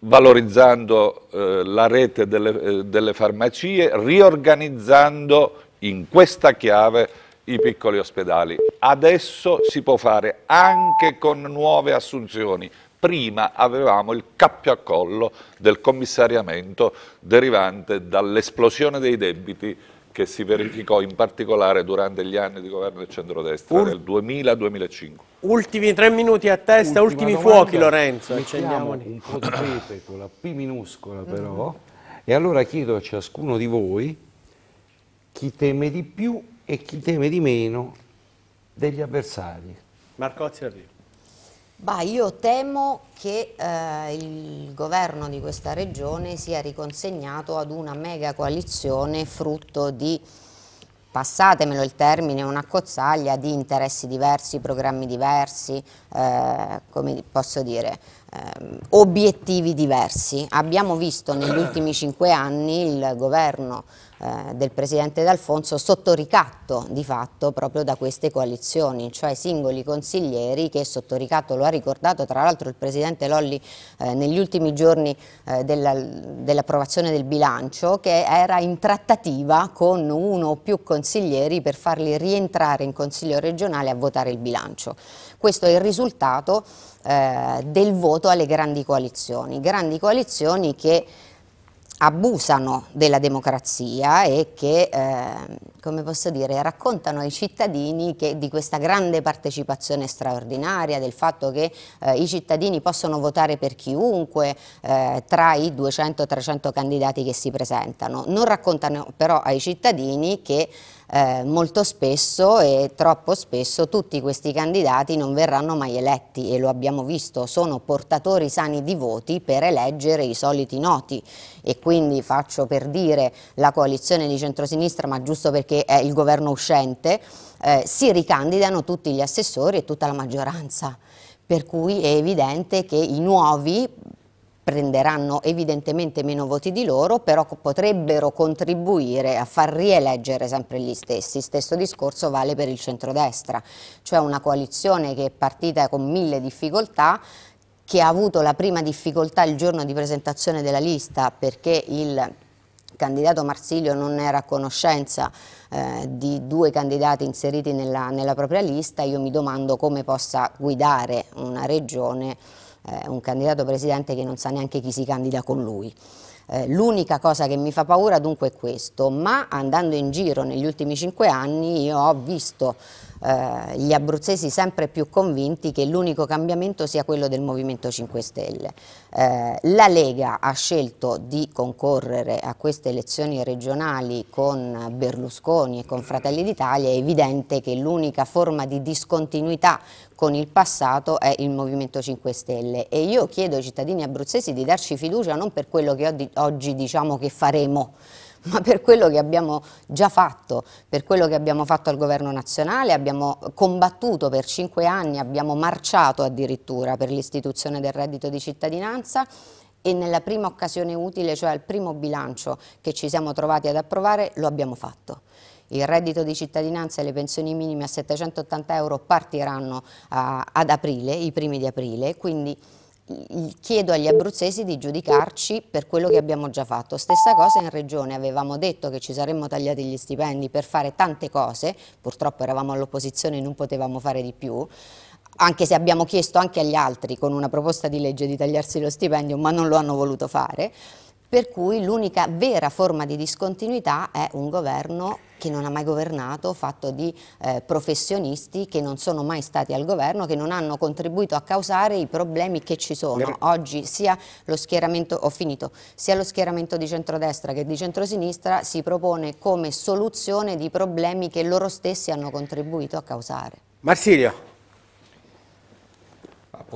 valorizzando eh, la rete delle, delle farmacie, riorganizzando in questa chiave i piccoli ospedali. Adesso si può fare anche con nuove assunzioni, prima avevamo il cappio a collo del commissariamento derivante dall'esplosione dei debiti che si verificò in particolare durante gli anni di governo del centrodestra, Ul- del 2000-2005. Ultimi tre minuti a testa, Ultima ultimi domanda. fuochi Lorenzo, accendiamoli. un po' di pepe con la P minuscola però, mm. e allora chiedo a ciascuno di voi chi teme di più e chi teme di meno degli avversari. Marcozzi arriva. Bah, io temo che eh, il governo di questa regione sia riconsegnato ad una mega coalizione frutto di, passatemelo il termine, una cozzaglia di interessi diversi, programmi diversi, eh, come posso dire, Ehm, obiettivi diversi. Abbiamo visto negli ultimi cinque anni il governo eh, del Presidente D'Alfonso sotto ricatto di fatto proprio da queste coalizioni, cioè singoli consiglieri che sotto ricatto, lo ha ricordato tra l'altro il Presidente Lolli eh, negli ultimi giorni eh, dell'approvazione dell del bilancio, che era in trattativa con uno o più consiglieri per farli rientrare in Consiglio regionale a votare il bilancio. Questo è il risultato eh, del voto alle grandi coalizioni, grandi coalizioni che abusano della democrazia e che, eh, come posso dire, raccontano ai cittadini che, di questa grande partecipazione straordinaria, del fatto che eh, i cittadini possono votare per chiunque eh, tra i 200-300 candidati che si presentano. Non raccontano però ai cittadini che eh, molto spesso e troppo spesso tutti questi candidati non verranno mai eletti e lo abbiamo visto, sono portatori sani di voti per eleggere i soliti noti e quindi faccio per dire la coalizione di centrosinistra, ma giusto perché è il governo uscente, eh, si ricandidano tutti gli assessori e tutta la maggioranza per cui è evidente che i nuovi prenderanno evidentemente meno voti di loro, però potrebbero contribuire a far rieleggere sempre gli stessi. Stesso discorso vale per il centrodestra, cioè una coalizione che è partita con mille difficoltà che ha avuto la prima difficoltà il giorno di presentazione della lista perché il candidato Marsilio non era a conoscenza eh, di due candidati inseriti nella, nella propria lista, io mi domando come possa guidare una regione eh, un candidato presidente che non sa neanche chi si candida con lui. Eh, l'unica cosa che mi fa paura dunque è questo, ma andando in giro negli ultimi cinque anni io ho visto eh, gli abruzzesi sempre più convinti che l'unico cambiamento sia quello del Movimento 5 Stelle. Eh, la Lega ha scelto di concorrere a queste elezioni regionali con Berlusconi e con Fratelli d'Italia, è evidente che l'unica forma di discontinuità con il passato è il Movimento 5 Stelle e io chiedo ai cittadini abruzzesi di darci fiducia non per quello che oggi diciamo che faremo, ma per quello che abbiamo già fatto, per quello che abbiamo fatto al governo nazionale, abbiamo combattuto per cinque anni, abbiamo marciato addirittura per l'istituzione del reddito di cittadinanza e nella prima occasione utile, cioè al primo bilancio che ci siamo trovati ad approvare, lo abbiamo fatto. Il reddito di cittadinanza e le pensioni minime a 780 euro partiranno a, eh, ad aprile, i primi di aprile, quindi chiedo agli abruzzesi di giudicarci per quello che abbiamo già fatto. Stessa cosa in regione, avevamo detto che ci saremmo tagliati gli stipendi per fare tante cose, purtroppo eravamo all'opposizione e non potevamo fare di più, anche se abbiamo chiesto anche agli altri con una proposta di legge di tagliarsi lo stipendio, ma non lo hanno voluto fare. Per cui l'unica vera forma di discontinuità è un governo che non ha mai governato, fatto di eh, professionisti che non sono mai stati al governo, che non hanno contribuito a causare i problemi che ci sono oggi, sia lo schieramento, ho finito, sia lo schieramento di centrodestra che di centrosinistra si propone come soluzione di problemi che loro stessi hanno contribuito a causare. Marsilio,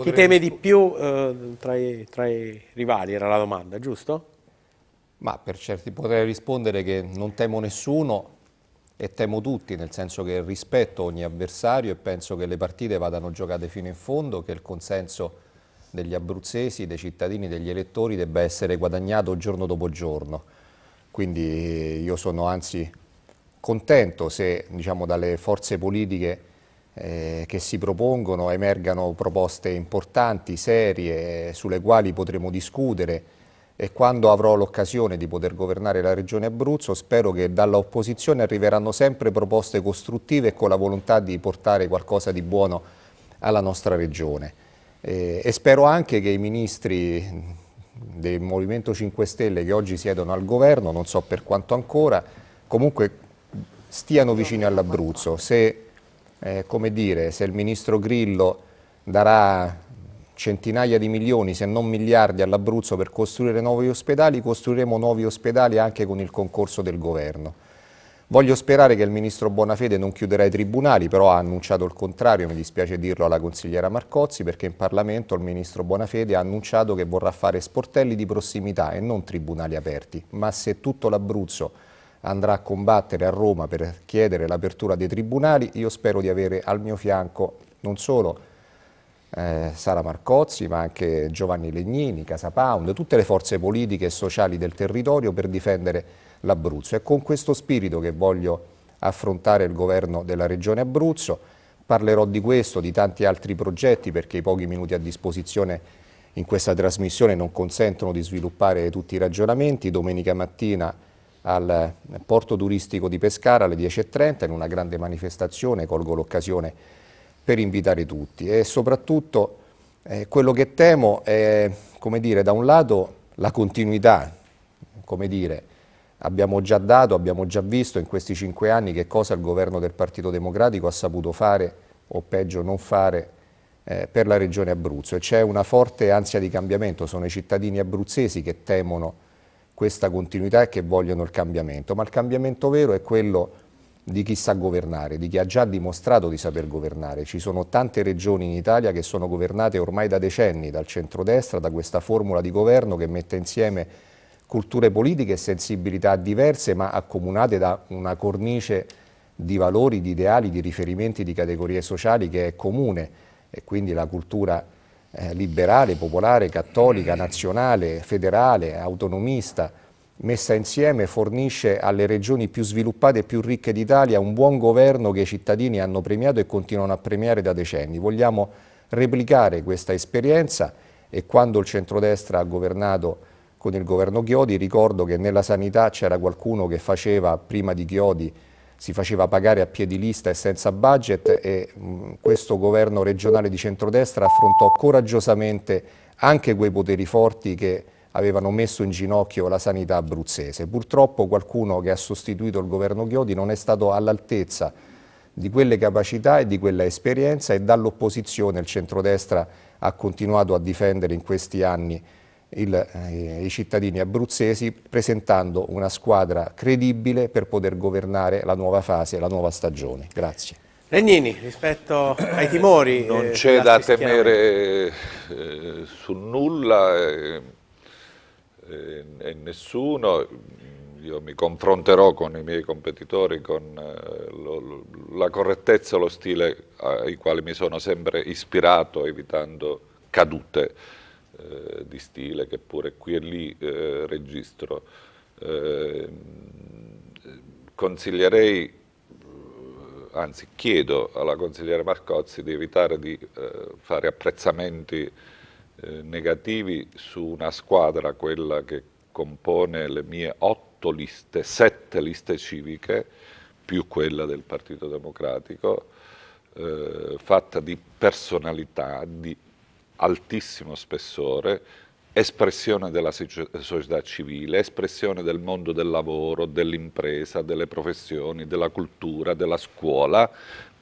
chi teme di più eh, tra, i, tra i rivali era la domanda, giusto? Ma per certi potrei rispondere che non temo nessuno, e temo tutti, nel senso che rispetto ogni avversario e penso che le partite vadano giocate fino in fondo, che il consenso degli abruzzesi, dei cittadini, degli elettori debba essere guadagnato giorno dopo giorno. Quindi io sono anzi contento se diciamo, dalle forze politiche eh, che si propongono emergano proposte importanti, serie, sulle quali potremo discutere e quando avrò l'occasione di poter governare la regione Abruzzo spero che dall'opposizione arriveranno sempre proposte costruttive e con la volontà di portare qualcosa di buono alla nostra regione. E, e spero anche che i ministri del Movimento 5 Stelle che oggi siedono al governo, non so per quanto ancora, comunque stiano vicini all'Abruzzo. Se, eh, se il ministro Grillo darà centinaia di milioni se non miliardi all'Abruzzo per costruire nuovi ospedali, costruiremo nuovi ospedali anche con il concorso del governo. Voglio sperare che il ministro Bonafede non chiuderà i tribunali, però ha annunciato il contrario, mi dispiace dirlo alla consigliera Marcozzi, perché in Parlamento il ministro Bonafede ha annunciato che vorrà fare sportelli di prossimità e non tribunali aperti. Ma se tutto l'Abruzzo andrà a combattere a Roma per chiedere l'apertura dei tribunali, io spero di avere al mio fianco non solo eh, Sara Marcozzi, ma anche Giovanni Legnini, Casa Pound, tutte le forze politiche e sociali del territorio per difendere l'Abruzzo. È con questo spirito che voglio affrontare il governo della Regione Abruzzo. Parlerò di questo, di tanti altri progetti, perché i pochi minuti a disposizione in questa trasmissione non consentono di sviluppare tutti i ragionamenti. Domenica mattina al porto turistico di Pescara alle 10.30 in una grande manifestazione, colgo l'occasione per invitare tutti e soprattutto eh, quello che temo è, come dire, da un lato la continuità, come dire, abbiamo già dato, abbiamo già visto in questi cinque anni che cosa il governo del Partito Democratico ha saputo fare o peggio non fare eh, per la regione Abruzzo e c'è una forte ansia di cambiamento, sono i cittadini abruzzesi che temono questa continuità e che vogliono il cambiamento, ma il cambiamento vero è quello di chi sa governare, di chi ha già dimostrato di saper governare. Ci sono tante regioni in Italia che sono governate ormai da decenni dal centrodestra, da questa formula di governo che mette insieme culture politiche e sensibilità diverse ma accomunate da una cornice di valori, di ideali, di riferimenti, di categorie sociali che è comune e quindi la cultura eh, liberale, popolare, cattolica, nazionale, federale, autonomista, messa insieme fornisce alle regioni più sviluppate e più ricche d'Italia un buon governo che i cittadini hanno premiato e continuano a premiare da decenni. Vogliamo replicare questa esperienza e quando il centrodestra ha governato con il governo Chiodi, ricordo che nella sanità c'era qualcuno che faceva, prima di Chiodi, si faceva pagare a piedi lista e senza budget e mh, questo governo regionale di centrodestra affrontò coraggiosamente anche quei poteri forti che avevano messo in ginocchio la sanità abruzzese. Purtroppo qualcuno che ha sostituito il governo Chiodi non è stato all'altezza di quelle capacità e di quella esperienza e dall'opposizione il centrodestra ha continuato a difendere in questi anni il, eh, i cittadini abruzzesi presentando una squadra credibile per poter governare la nuova fase, la nuova stagione. Grazie. Regnini, rispetto ai timori... Non eh, c'è da temere eh, su nulla... Eh, eh, e, nessuno, io mi confronterò con i miei competitori con eh, la correttezza e lo stile ai quali mi sono sempre ispirato evitando cadute eh, di stile che pure qui e lì registro. consiglierei, anzi chiedo alla consigliera Marcozzi di evitare di fare apprezzamenti eh, negativi su una squadra, quella che compone le mie otto liste, sette liste civiche, più quella del Partito Democratico, eh, fatta di personalità di altissimo spessore, espressione della società civile, espressione del mondo del lavoro, dell'impresa, delle professioni, della cultura, della scuola.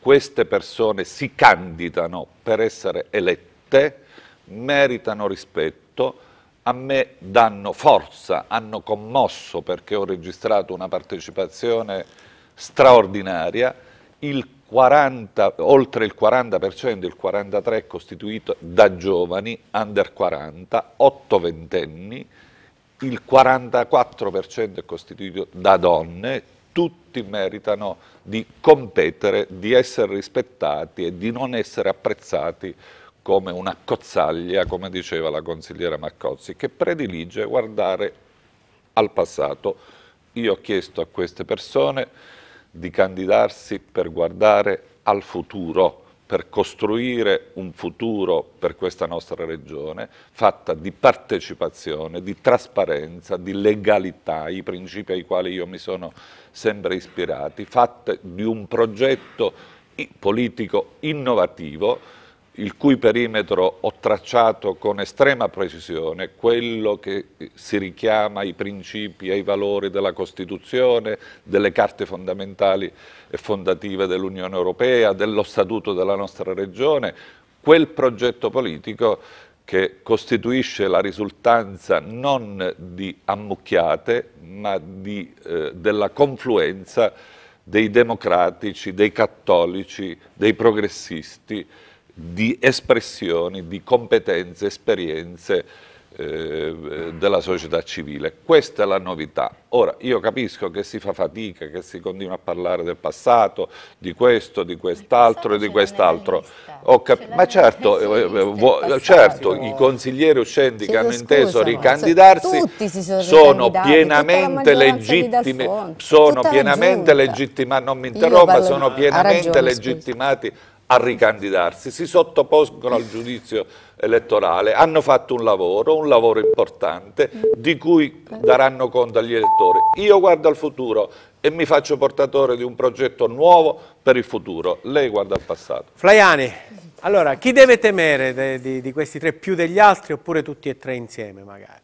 Queste persone si candidano per essere elette meritano rispetto, a me danno forza, hanno commosso perché ho registrato una partecipazione straordinaria, il 40, oltre il 40%, il 43% è costituito da giovani, under 40, 8 ventenni, il 44% è costituito da donne, tutti meritano di competere, di essere rispettati e di non essere apprezzati come una cozzaglia, come diceva la consigliera Marcozzi, che predilige guardare al passato. Io ho chiesto a queste persone di candidarsi per guardare al futuro, per costruire un futuro per questa nostra regione fatta di partecipazione, di trasparenza, di legalità, i principi ai quali io mi sono sempre ispirati, fatta di un progetto politico innovativo il cui perimetro ho tracciato con estrema precisione, quello che si richiama ai principi, e ai valori della Costituzione, delle carte fondamentali e fondative dell'Unione Europea, dello statuto della nostra regione, quel progetto politico che costituisce la risultanza non di ammucchiate, ma di, eh, della confluenza dei democratici, dei cattolici, dei progressisti, di espressioni, di competenze, esperienze eh, della società civile. Questa è la novità. Ora, io capisco che si fa fatica, che si continua a parlare del passato, di questo, di quest'altro e di quest'altro. Ma certo, eh, eh certo i consiglieri uscenti che hanno inteso ricandidarsi sono, sono pienamente legittimi, sono pienamente legittimati, non mi interrompa, sono pienamente legittimati a ricandidarsi, si sottopongono al giudizio elettorale, hanno fatto un lavoro, un lavoro importante, di cui daranno conto agli elettori. Io guardo al futuro e mi faccio portatore di un progetto nuovo per il futuro. Lei guarda al passato. Flaiani, allora, chi deve temere de, di, di questi tre più degli altri oppure tutti e tre insieme magari?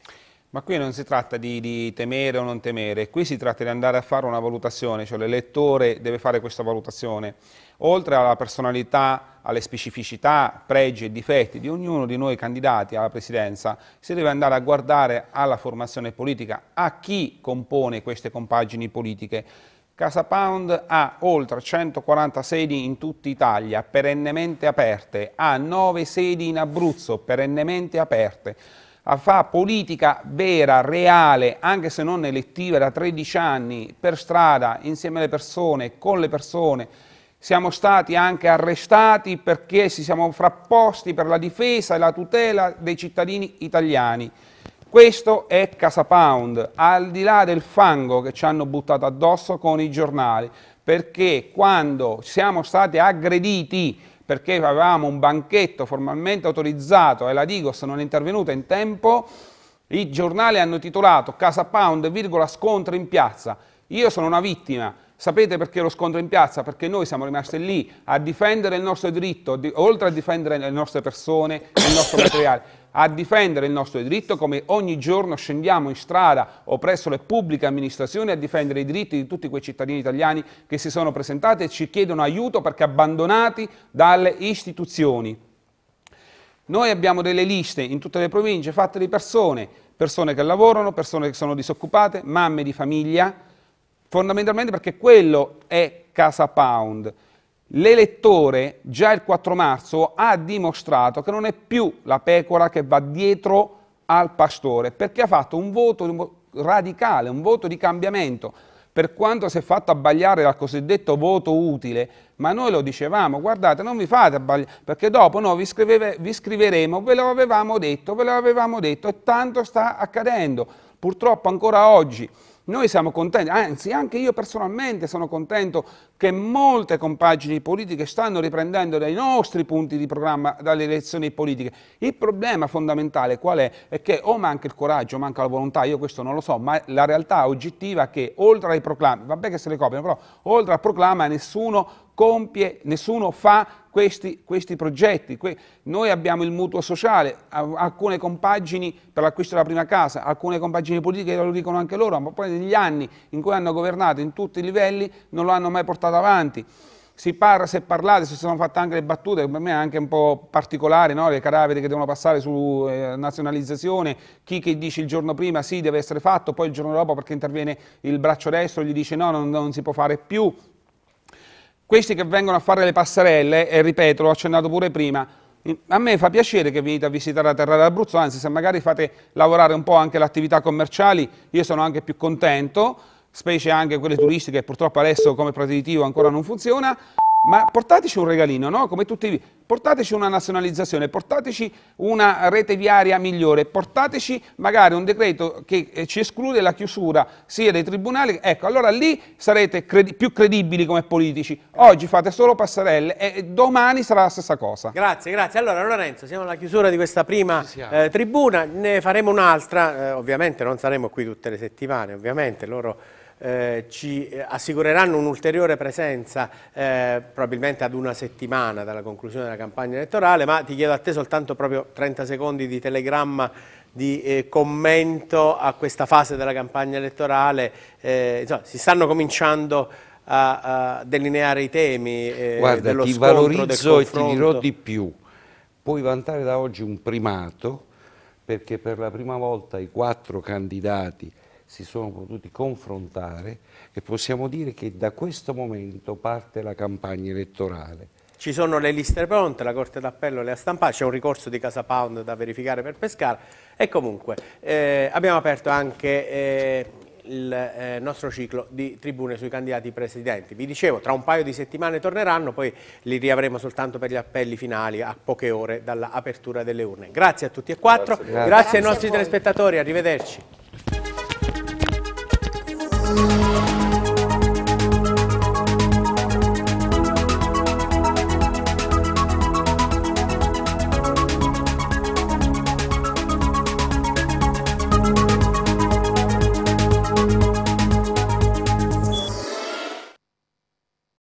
Ma qui non si tratta di, di, temere o non temere, qui si tratta di andare a fare una valutazione, cioè l'elettore deve fare questa valutazione. Oltre alla personalità, alle specificità, pregi e difetti di ognuno di noi candidati alla presidenza, si deve andare a guardare alla formazione politica, a chi compone queste compagini politiche. Casa Pound ha oltre 140 sedi in tutta Italia, perennemente aperte, ha 9 sedi in Abruzzo, perennemente aperte, fa politica vera, reale, anche se non elettiva, da 13 anni, per strada, insieme alle persone, con le persone, siamo stati anche arrestati perché ci siamo frapposti per la difesa e la tutela dei cittadini italiani. Questo è Casa Pound, al di là del fango che ci hanno buttato addosso con i giornali, perché quando siamo stati aggrediti perché avevamo un banchetto formalmente autorizzato e la Digos non è intervenuta in tempo, i giornali hanno titolato Casa Pound, virgola, scontro in piazza. Io sono una vittima, Sapete perché lo scontro in piazza? Perché noi siamo rimasti lì a difendere il nostro diritto, di, oltre a difendere le nostre persone, il nostro materiale, a difendere il nostro diritto come ogni giorno scendiamo in strada o presso le pubbliche amministrazioni a difendere i diritti di tutti quei cittadini italiani che si sono presentati e ci chiedono aiuto perché abbandonati dalle istituzioni. Noi abbiamo delle liste in tutte le province fatte di persone, persone che lavorano, persone che sono disoccupate, mamme di famiglia, fondamentalmente perché quello è Casa Pound. L'elettore già il 4 marzo ha dimostrato che non è più la pecora che va dietro al pastore, perché ha fatto un voto radicale, un voto di cambiamento. Per quanto si è fatto abbagliare dal cosiddetto voto utile, ma noi lo dicevamo, guardate, non vi fate abbagliare, perché dopo noi vi, scriveve, vi scriveremo, ve lo avevamo detto, ve lo avevamo detto, e tanto sta accadendo. Purtroppo ancora oggi noi siamo contenti, anzi anche io personalmente sono contento che molte compagini politiche stanno riprendendo dai nostri punti di programma dalle elezioni politiche. Il problema fondamentale qual è? È che o manca il coraggio, o manca la volontà, io questo non lo so, ma la realtà oggettiva è che oltre ai proclami, vabbè che se le copiano, però oltre al proclama nessuno compie, nessuno fa questi, questi progetti. Que noi abbiamo il mutuo sociale, alcune compagini per l'acquisto della prima casa, alcune compagini politiche lo dicono anche loro, ma poi negli anni in cui hanno governato in tutti i livelli non lo hanno mai portato avanti. Si parla, se parlate, si sono fatte anche le battute, per me è anche un po' particolare, no? le caravelle che devono passare su eh, nazionalizzazione, chi che dice il giorno prima sì deve essere fatto, poi il giorno dopo perché interviene il braccio destro gli dice no, non, non si può fare più, questi che vengono a fare le passerelle, e ripeto, l'ho accennato pure prima, a me fa piacere che venite a visitare la terra d'Abruzzo, anzi se magari fate lavorare un po' anche le attività commerciali, io sono anche più contento, specie anche quelle turistiche, purtroppo adesso come protettivo ancora non funziona, ma portateci un regalino, no? come tutti, i... portateci una nazionalizzazione, portateci una rete viaria migliore, portateci magari un decreto che eh, ci esclude la chiusura sia dei tribunali, ecco, allora lì sarete credi più credibili come politici, oggi fate solo passerelle e domani sarà la stessa cosa. Grazie, grazie. Allora Lorenzo, siamo alla chiusura di questa prima eh, tribuna, ne faremo un'altra, eh, ovviamente non saremo qui tutte le settimane, ovviamente loro eh, ci assicureranno un'ulteriore presenza eh, probabilmente ad una settimana dalla conclusione della campagna elettorale, ma ti chiedo a te soltanto proprio 30 secondi di telegramma di eh, commento a questa fase della campagna elettorale. Eh, insomma, si stanno cominciando a, a delineare i temi eh, Guarda, dello ti scontro, valorizzo e ti dirò di più. Puoi vantare da oggi un primato perché per la prima volta i quattro candidati si sono potuti confrontare e possiamo dire che da questo momento parte la campagna elettorale. Ci sono le liste pronte, la Corte d'Appello le ha stampate, c'è un ricorso di Casa Pound da verificare per Pescara e comunque eh, abbiamo aperto anche eh, il eh, nostro ciclo di tribune sui candidati presidenti. Vi dicevo, tra un paio di settimane torneranno, poi li riavremo soltanto per gli appelli finali a poche ore dall'apertura delle urne. Grazie a tutti e quattro, grazie, grazie. grazie ai nostri telespettatori, arrivederci. Música